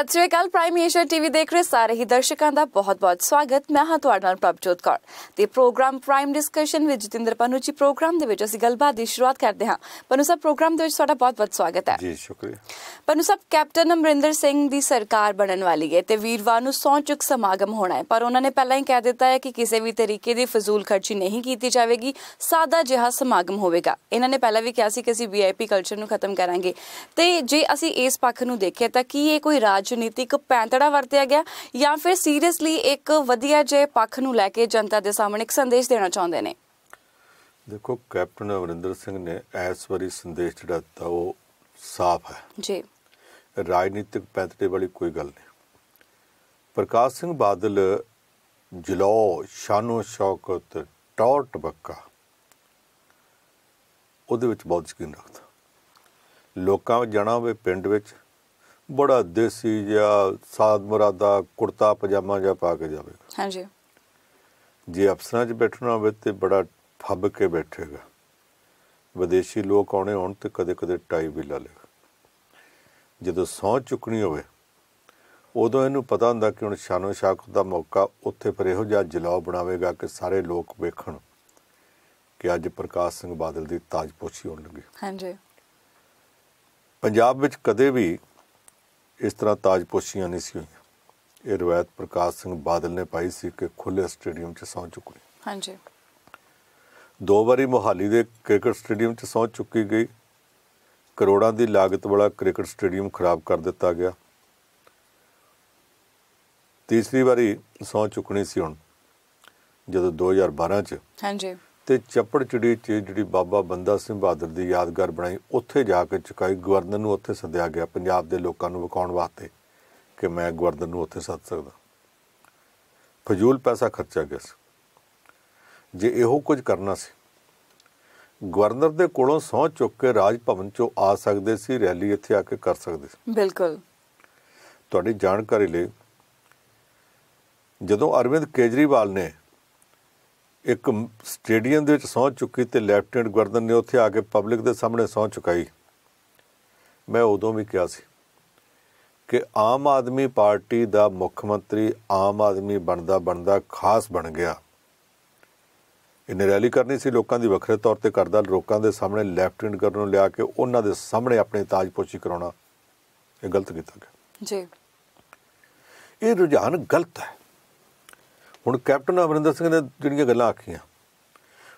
ਸਤਿ ਸ਼੍ਰੀ ਅਕਾਲ ਪ੍ਰਾਈਮ ਏਸ਼ੀਆ ਟੀਵੀ ਦੇਖ ਰਹੇ ਸਾਰੇ ਹੀ ਦਰਸ਼ਕਾਂ ਦਾ ਬਹੁਤ-ਬਹੁਤ ਸਵਾਗਤ ਮੈਂ ਹਾਂ ਤੁਹਾਡੇ ਨਾਲ ਪ੍ਰਭਜੋਤ ਕੌਰ ਤੇ ਪ੍ਰੋਗਰਾਮ ਪ੍ਰਾਈਮ ਡਿਸਕਸ਼ਨ ਵਿੱਚ ਜਤਿੰਦਰ ਪਨੂਚੀ ਪ੍ਰੋਗਰਾਮ ਦੇ ਵਿੱਚ ਅਸੀਂ ਗੱਲਬਾਤ ਦੀ ਸ਼ੁਰੂਆਤ ਕਰਦੇ ਹਾਂ ਪਨੂ ਸਾਹਿਬ ਪ੍ਰੋਗਰਾਮ ਦੇ ਵਿੱਚ ਤੁਹਾਡਾ ਬਹੁਤ-ਬਹੁਤ ਸਵਾਗਤ ਹੈ ਜੀ ਸ਼ੁਕਰੀਆ ਪਨੂ ਸਾਹਿਬ ਕੈਪਟਨ ਅਮਰਿੰਦਰ ਸਿੰਘ ਦੀ ਸਰਕਾਰ ਬਣਨ ਵਾਲੀ ਹੈ ਤੇ ਵੀਰਵਾਰ ਨੂੰ ਸੌ ਚੁੱਕ ਸਮਾਗਮ ਹੋਣਾ ਹੈ ਪਰ ਉਹਨਾਂ ਨੇ ਪਹਿਲਾਂ ਹੀ ਕਹਿ ਦਿੱਤਾ ਹੈ ਕਿ ਕਿਸੇ ਵੀ ਤਰੀਕੇ ਦੀ ਫਜ਼ੂਲ ਖਰਚੀ ਨਹੀਂ ਕੀਤੀ ਜਾਵੇਗੀ ਸਾਦਾ ਜਿਹਾ ਸਮਾਗਮ ਹੋਵੇਗਾ ਇਹਨਾਂ ਨੇ ਪਹਿਲਾਂ ਵੀ ਕਿਹਾ ਸੀ ਕਿ ਅਸੀਂ ਵੀਆਈਪੀ ਕਲਚਰ ਨੂੰ ਖਤਮ ਕਰਾਂਗੇ ਤੇ ਜੇ ਅਸੀਂ ਇਸ ਪੱਖ ਨੂੰ ਦੇਖੀਏ ਤਾਂ ਕੀ ਇਹ ਕੋਈ ਰਾਜ ਰਾਜਨੀਤਿਕ ਪੈਂਤੜਾ ਵਰਤਿਆ ਗਿਆ ਜਾਂ ਫਿਰ ਸੀਰੀਅਸਲੀ ਇੱਕ ਵਧੀਆ ਜੇ ਪੱਖ ਨੂੰ ਲੈ ਕੇ ਜਨਤਾ ਦੇ ਸਾਹਮਣੇ ਇੱਕ ਸੰਦੇਸ਼ ਦੇਣਾ ਚਾਹੁੰਦੇ ਨੇ ਦੇਖੋ ਕੈਪਟਨ ਅਵਰਿੰਦਰ ਸਿੰਘ ਨੇ ਐਸ ਵਾਰੀ ਸੰਦੇਸ਼ ਜਿਹੜਾ ਦਿੱਤਾ ਉਹ ਸਾਫ਼ ਹੈ ਜੀ ਰਾਜਨੀਤਿਕ ਪੈਂਤੜੇ ਵਾਲੀ ਕੋਈ ਗੱਲ ਨਹੀਂ ਪ੍ਰਕਾਸ਼ ਸਿੰਘ ਬਾਦਲ ਜਲੋ ਸ਼ਾਨੋ ਸ਼ੌਕਤ ਟੌਟ ਬੱਕਾ ਉਹਦੇ ਵਿੱਚ ਬਹੁਤ ਸਕੀਨ ਰੱਖਦਾ ਲੋਕਾਂ ਜਣਾ ਹੋਵੇ ਪਿੰਡ ਵਿੱਚ ਬੜਾ ਦੇਸੀ ਜਿਹਾ ਸਾਦ ਮਰਾਦਾ ਕੁਰਤਾ ਪਜਾਮਾ ਜਿਹਾ ਪਾ ਕੇ ਜਾਵੇ ਹਾਂਜੀ ਜੇ ਅਫਸਰਾਂ 'ਚ ਬੈਠਣਾ ਹੋਵੇ ਤੇ ਬੜਾ ਫੱਬ ਕੇ ਬੈਠੇਗਾ ਵਿਦੇਸ਼ੀ ਲੋਕ ਆਉਣੇ ਹੋਣ ਤੇ ਕਦੇ-ਕਦੇ ਟਾਈ ਵੀ ਲਾ ਲੇਗਾ ਜਦੋਂ ਸੌ ਚੁੱਕਣੀ ਹੋਵੇ ਉਦੋਂ ਇਹਨੂੰ ਪਤਾ ਹੁੰਦਾ ਕਿ ਹੁਣ ਸ਼ਾਨੋ ਸ਼ਾਕ ਦਾ ਮੌਕਾ ਉੱਥੇ ਫਿਰ ਇਹੋ ਜਿਹਾ ਜਲਾਉ ਬਣਾਵੇਗਾ ਕਿ ਸਾਰੇ ਲੋਕ ਵੇਖਣ ਕਿ ਅੱਜ ਪ੍ਰਕਾਸ਼ ਸਿੰਘ ਬਾਦਲ ਦੀ ਤਾਜਪੋਸ਼ੀ ਹੋਣ ਲੱਗੀ ਹਾਂਜੀ ਪੰਜਾਬ ਵਿੱਚ ਕਦੇ ਵੀ ਇਸ ਤਰ੍ਹਾਂ ਤਾਜਪੋਸ਼ੀਆਂ ਨਹੀਂ ਸੀ ਹੋਈਆਂ ਇਹ ਰਵਾਇਤ ਪ੍ਰਕਾਸ਼ ਸਿੰਘ ਬਾਦਲ ਨੇ ਪਾਈ ਸੀ ਕਿ ਖੁੱਲੇ ਸਟੇਡੀਅਮ 'ਚ ਸੌਂ ਚੁੱਕੀ ਹਾਂਜੀ ਦੋ ਵਾਰੀ ਮੋਹਾਲੀ ਦੇ ਕ੍ਰਿਕਟ ਸਟੇਡੀਅਮ 'ਚ ਸੌਂ ਚੁੱਕੀ ਗਈ ਕਰੋੜਾਂ ਦੀ ਲਾਗਤ ਵਾਲਾ ਕ੍ਰਿਕਟ ਸਟੇਡੀਅਮ ਖਰਾਬ ਕਰ ਦਿੱਤਾ ਗਿਆ ਤੀਸਰੀ ਵਾਰੀ ਸੌਂ ਚੁੱਕਣੀ ਸੀ ਹੁਣ ਜਦੋਂ 2012 'ਚ ਹਾਂਜੀ ਤੇ ਚੱਪੜ ਚਿੜੀ ਚ ਜਿਹੜੀ ਬਾਬਾ ਬੰਦਾ ਸਿੰਘ ਬਹਾਦਰ ਦੀ ਯਾਦਗਾਰ ਬਣਾਈ ਉੱਥੇ ਜਾ ਕੇ ਚਕਾਈ ਗਵਰਨਰ ਨੂੰ ਉੱਥੇ ਸੱਦਿਆ ਗਿਆ ਪੰਜਾਬ ਦੇ ਲੋਕਾਂ ਨੂੰ ਵਿਖਾਉਣ ਵਾਸਤੇ ਕਿ ਮੈਂ ਗਵਰਨਰ ਨੂੰ ਉੱਥੇ ਸੱਦ ਸਕਦਾ ਫਜ਼ੂਲ ਪੈਸਾ ਖਰਚਾ ਗਿਆ ਸੀ ਜੇ ਇਹੋ ਕੁਝ ਕਰਨਾ ਸੀ ਗਵਰਨਰ ਦੇ ਕੋਲੋਂ ਸੌ ਚੁੱਕ ਕੇ ਰਾਜ ਭਵਨ ਚੋਂ ਆ ਸਕਦੇ ਸੀ ਰੈਲੀ ਇੱਥੇ ਆ ਕੇ ਕਰ ਸਕਦੇ ਸੀ ਬਿਲਕੁਲ ਤੁਹਾਡੀ ਜਾਣਕਾਰੀ ਲਈ ਜਦੋਂ ਅਰਵਿੰਦ ਕੇਜਰੀਵਾਲ ਨੇ ਇੱਕ ਸਟੇਡੀਅਮ ਦੇ ਵਿੱਚ ਸੌਂ ਚੁੱਕੀ ਤੇ ਲੈਫਟਨੈਂਟ ਗਵਰਨਰ ਨੇ ਉੱਥੇ ਆ ਕੇ ਪਬਲਿਕ ਦੇ ਸਾਹਮਣੇ ਸੌਂ ਚੁਕਾਈ ਮੈਂ ਉਦੋਂ ਵੀ ਕਿਹਾ ਸੀ ਕਿ ਆਮ ਆਦਮੀ ਪਾਰਟੀ ਦਾ ਮੁੱਖ ਮੰਤਰੀ ਆਮ ਆਦਮੀ ਬਣਦਾ ਬਣਦਾ ਖਾਸ ਬਣ ਗਿਆ ਇਹਨੇ ਰੈਲੀ ਕਰਨੀ ਸੀ ਲੋਕਾਂ ਦੀ ਵੱਖਰੇ ਤੌਰ ਤੇ ਕਰਦਾ ਲੋਕਾਂ ਦੇ ਸਾਹਮਣੇ ਲੈਫਟਨੈਂਟ ਗਵਰਨਰ ਨੂੰ ਲਿਆ ਕੇ ਉਹਨਾਂ ਦੇ ਸਾਹਮਣੇ ਆਪਣੇ ਤਾਜਪੋਸ਼ੀ ਕਰਾਉਣਾ ਇਹ ਗਲਤ ਕੀਤਾ ਗਿਆ ਜੀ ਇਹ ਰੁਝਾਨ ਗਲਤ ਹੈ ਹੁਣ ਕੈਪਟਨ ਅਮਰਿੰਦਰ ਸਿੰਘ ਨੇ ਜਿਹੜੀਆਂ ਗੱਲਾਂ ਆਖੀਆਂ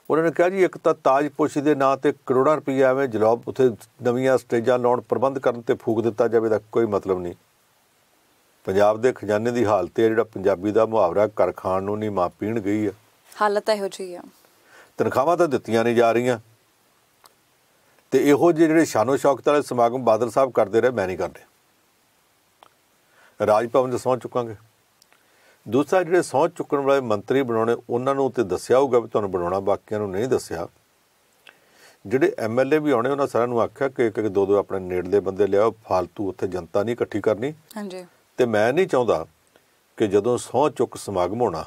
ਉਹਨਾਂ ਨੇ ਕਿਹਾ ਜੀ ਇੱਕ ਤਾਂ ਤਾਜਪੋਸ਼ੀ ਦੇ ਨਾਂ ਤੇ ਕਰੋੜਾਂ ਰੁਪਏ ਐਵੇਂ ਜਲੋਬ ਉਥੇ ਨਵੀਆਂ ਸਟੇਜਾਂ ਲਾਉਣ ਪ੍ਰਬੰਧ ਕਰਨ ਤੇ ਫੂਕ ਦਿੱਤਾ ਜਾਵੇ ਦਾ ਕੋਈ ਮਤਲਬ ਨਹੀਂ ਪੰਜਾਬ ਦੇ ਖਜ਼ਾਨੇ ਦੀ ਹਾਲਤ ਹੈ ਜਿਹੜਾ ਪੰਜਾਬੀ ਦਾ ਮੁਹਾਵਰਾ ਕਰ ਖਾਣ ਨੂੰ ਨਹੀਂ ਮਾਪੀਣ ਪੀਣ ਗਈ ਆ ਹਾਲਤ ਇਹੋ ਜਿਹੀ ਆ ਤਨਖਾਹਾਂ ਤਾਂ ਦਿੱਤੀਆਂ ਨਹੀਂ ਜਾ ਰਹੀਆਂ ਤੇ ਇਹੋ ਜਿਹੇ ਜਿਹੜੇ ਸ਼ਾਨੋ ਸ਼ੌਕਤ ਵਾਲੇ ਸਮਾਗਮ ਬਾਦਲ ਸਾਹਿਬ ਕਰਦੇ ਰਹੇ ਮੈਂ ਨਹੀਂ ਕਰਦੇ ਰਾਜ ਭਵਨ ਸੌਂ ਚੁੱਕਾਂਗੇ ਦੂਸਰਾ ਜਿਹੜੇ ਸੌਂ ਚੁੱਕਣ ਵਾਲੇ ਮੰਤਰੀ ਬਣਾਉਣੇ ਉਹਨਾਂ ਨੂੰ ਤੇ ਦੱਸਿਆ ਹੋਊਗਾ ਵੀ ਤੁਹਾਨੂੰ ਬਣਾਉਣਾ ਬਾਕੀਆਂ ਨੂੰ ਨਹੀਂ ਦੱਸਿਆ ਜਿਹੜੇ ਐਮਐਲਏ ਵੀ ਆਉਣੇ ਉਹਨਾਂ ਸਾਰਿਆਂ ਨੂੰ ਆਖਿਆ ਕਿ ਇੱਕ ਇੱਕ ਦੋ ਦੋ ਆਪਣੇ ਨੇੜਲੇ ਬੰਦੇ ਲਿਆਓ ਫालतू ਉੱਥੇ ਜਨਤਾ ਨਹੀਂ ਇਕੱਠੀ ਕਰਨੀ ਹਾਂਜੀ ਤੇ ਮੈਂ ਨਹੀਂ ਚਾਹੁੰਦਾ ਕਿ ਜਦੋਂ ਸੌਂ ਚੁੱਕ ਸਮਾਗਮ ਹੋਣਾ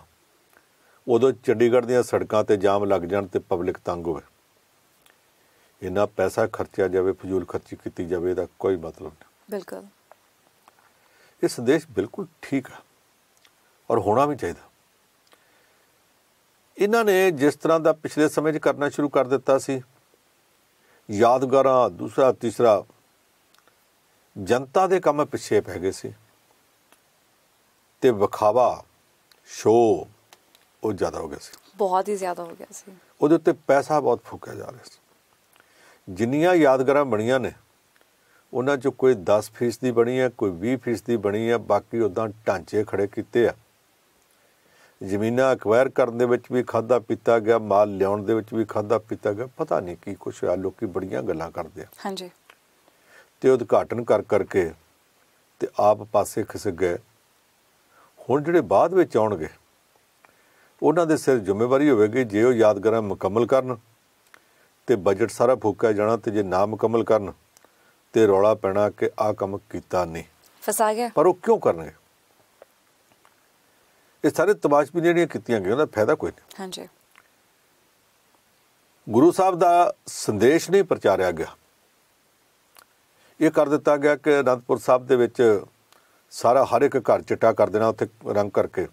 ਉਦੋਂ ਚੰਡੀਗੜ੍ਹ ਦੀਆਂ ਸੜਕਾਂ ਤੇ ਜਾਮ ਲੱਗ ਜਾਣ ਤੇ ਪਬਲਿਕ ਤੰਗ ਹੋਵੇ ਇਹਨਾਂ ਪੈਸਾ ਖਰਚਿਆ ਜਾਵੇ ਫਜ਼ੂਲ ਖਰਚੀ ਕੀਤੀ ਜਾਵੇ ਦਾ ਕੋਈ ਮਤਲਬ ਨਹੀਂ ਬਿਲਕੁਲ ਇਹ ਸੰਦੇਸ਼ ਬਿਲਕੁਲ ਠੀਕ ਆ ਔਰ ਹੋਣਾ ਵੀ ਚਾਹੀਦਾ ਇਹਨਾਂ ਨੇ ਜਿਸ ਤਰ੍ਹਾਂ ਦਾ ਪਿਛਲੇ ਸਮੇਂ 'ਚ ਕਰਨਾ ਸ਼ੁਰੂ ਕਰ ਦਿੱਤਾ ਸੀ ਯਾਦਗਾਰਾਂ ਦੂਸਰਾ ਤੀਸਰਾ ਜਨਤਾ ਦੇ ਕੰਮ ਪਿੱਛੇ ਪੈ ਗਏ ਸੀ ਤੇ ਵਿਖਾਵਾ ਸ਼ੋ ਉਹ ਜ਼ਿਆਦਾ ਹੋ ਗਿਆ ਸੀ ਬਹੁਤ ਹੀ ਜ਼ਿਆਦਾ ਹੋ ਗਿਆ ਸੀ ਉਹਦੇ ਉੱਤੇ ਪੈਸਾ ਬਹੁਤ ਫੁੱਕਿਆ ਜਾ ਰਿਹਾ ਸੀ ਜਿੰਨੀਆਂ ਯਾਦਗਾਰਾਂ ਬਣੀਆਂ ਨੇ ਉਹਨਾਂ 'ਚ ਕੋਈ 10% ਦੀ ਬਣੀ ਹੈ ਕੋਈ 20% ਦੀ ਬਣੀ ਹੈ ਬਾਕੀ ਉਦਾਂ ਢਾਂਚੇ ਖੜੇ ਕੀਤੇ ਆ ਜ਼ਮੀਨਾਂ ਅਕਵਾਇਰ ਕਰਨ ਦੇ ਵਿੱਚ ਵੀ ਖਾਦਾ ਪੀਤਾ ਗਿਆ ਮਾਲ ਲਿਆਉਣ ਦੇ ਵਿੱਚ ਵੀ ਖਾਦਾ ਪੀਤਾ ਗਿਆ ਪਤਾ ਨਹੀਂ ਕੀ ਕੁਛ ਆ ਲੋਕੀ ਬੜੀਆਂ ਗੱਲਾਂ ਕਰਦੇ ਆ ਹਾਂਜੀ ਤੇ ਉਦਘਾਟਨ ਕਰ ਕਰਕੇ ਤੇ ਆਪ ਪਾਸੇ ਖਿਸਕ ਗਏ ਹੁਣ ਜਿਹੜੇ ਬਾਅਦ ਵਿੱਚ ਆਉਣਗੇ ਉਹਨਾਂ ਦੇ ਸਿਰ ਜ਼ਿੰਮੇਵਾਰੀ ਹੋਵੇਗੀ ਜੇ ਉਹ ਯਾਦਗਾਰਾਂ ਮੁਕੰਮਲ ਕਰਨ ਤੇ ਬਜਟ ਸਾਰਾ ਫੂਕਿਆ ਜਾਣਾ ਤੇ ਜੇ ਨਾ ਮੁਕੰਮਲ ਕਰਨ ਤੇ ਰੌਲਾ ਪੈਣਾ ਕਿ ਆ ਕੰਮ ਕੀਤਾ ਨਹੀਂ ਫਸਾ ਗਿਆ ਪਰ ਉਹ ਕਿਉਂ ਕਰਨਗੇ ਇਹ ਸਾਰੇ ਤਮਾਸ਼ਬੀ ਜਿਹੜੀਆਂ ਕੀਤੀਆਂ ਗਈਆਂ ਉਹਦਾ ਫਾਇਦਾ ਕੋਈ ਨਹੀਂ ਹਾਂਜੀ ਗੁਰੂ ਸਾਹਿਬ ਦਾ ਸੰਦੇਸ਼ ਨਹੀਂ ਪ੍ਰਚਾਰਿਆ ਗਿਆ ਇਹ ਕਰ ਦਿੱਤਾ ਗਿਆ ਕਿ ਅਨੰਦਪੁਰ ਸਾਹਿਬ ਦੇ ਵਿੱਚ ਸਾਰਾ ਹਰ ਇੱਕ ਘਰ ਚਿੱਟਾ ਕਰ ਦੇਣਾ ਉੱਥੇ ਰੰਗ ਕਰਕੇ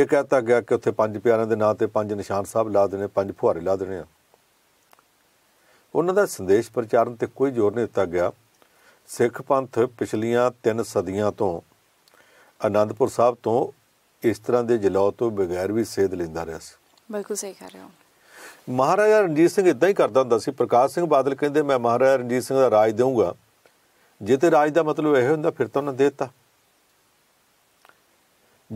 ਇਹ ਕਹਤਾ ਗਿਆ ਕਿ ਉੱਥੇ ਪੰਜ ਪਿਆਰਿਆਂ ਦੇ ਨਾਂ ਤੇ ਪੰਜ ਨਿਸ਼ਾਨ ਸਾਹਿਬ ਲਾ ਦੇਣੇ ਪੰਜ ਫੁਹਾਰੇ ਲਾ ਦੇਣੇ ਆ ਉਹਨਾਂ ਦਾ ਸੰਦੇਸ਼ ਪ੍ਰਚਾਰਨ ਤੇ ਕੋਈ ਜ਼ੋਰ ਨਹੀਂ ਦਿੱਤਾ ਗਿਆ ਸਿੱਖ ਪੰਥ ਪਿਛਲੀਆਂ 3 ਸਦੀਆਂ ਤੋਂ ਆਨੰਦਪੁਰ ਸਾਹਿਬ ਤੋਂ ਇਸ ਤਰ੍ਹਾਂ ਦੇ ਜਲਾਉ ਤੋਂ ਬਿਗੈਰ ਵੀ ਸੇਧ ਲੈਂਦਾ ਰਿਹਾ ਸੀ ਬਿਲਕੁਲ ਸਹੀ ਕਹਿ ਰਹੇ ਹੋ ਮਹਾਰਾਜਾ ਰਣਜੀਤ ਸਿੰਘ ਇਦਾਂ ਹੀ ਕਰਦਾ ਹੁੰਦਾ ਸੀ ਪ੍ਰਕਾਸ਼ ਸਿੰਘ ਬਾਦਲ ਕਹਿੰਦੇ ਮੈਂ ਮਹਾਰਾਜਾ ਰਣਜੀਤ ਸਿੰਘ ਦਾ ਰਾਜ ਦੇਵਾਂਗਾ ਜੇ ਤੇ ਰਾਜ ਦਾ ਮਤਲਬ ਇਹ ਹੁੰਦਾ ਫਿਰ ਤਾਂ ਉਹਨਾਂ ਦੇ ਦਿੱਤਾ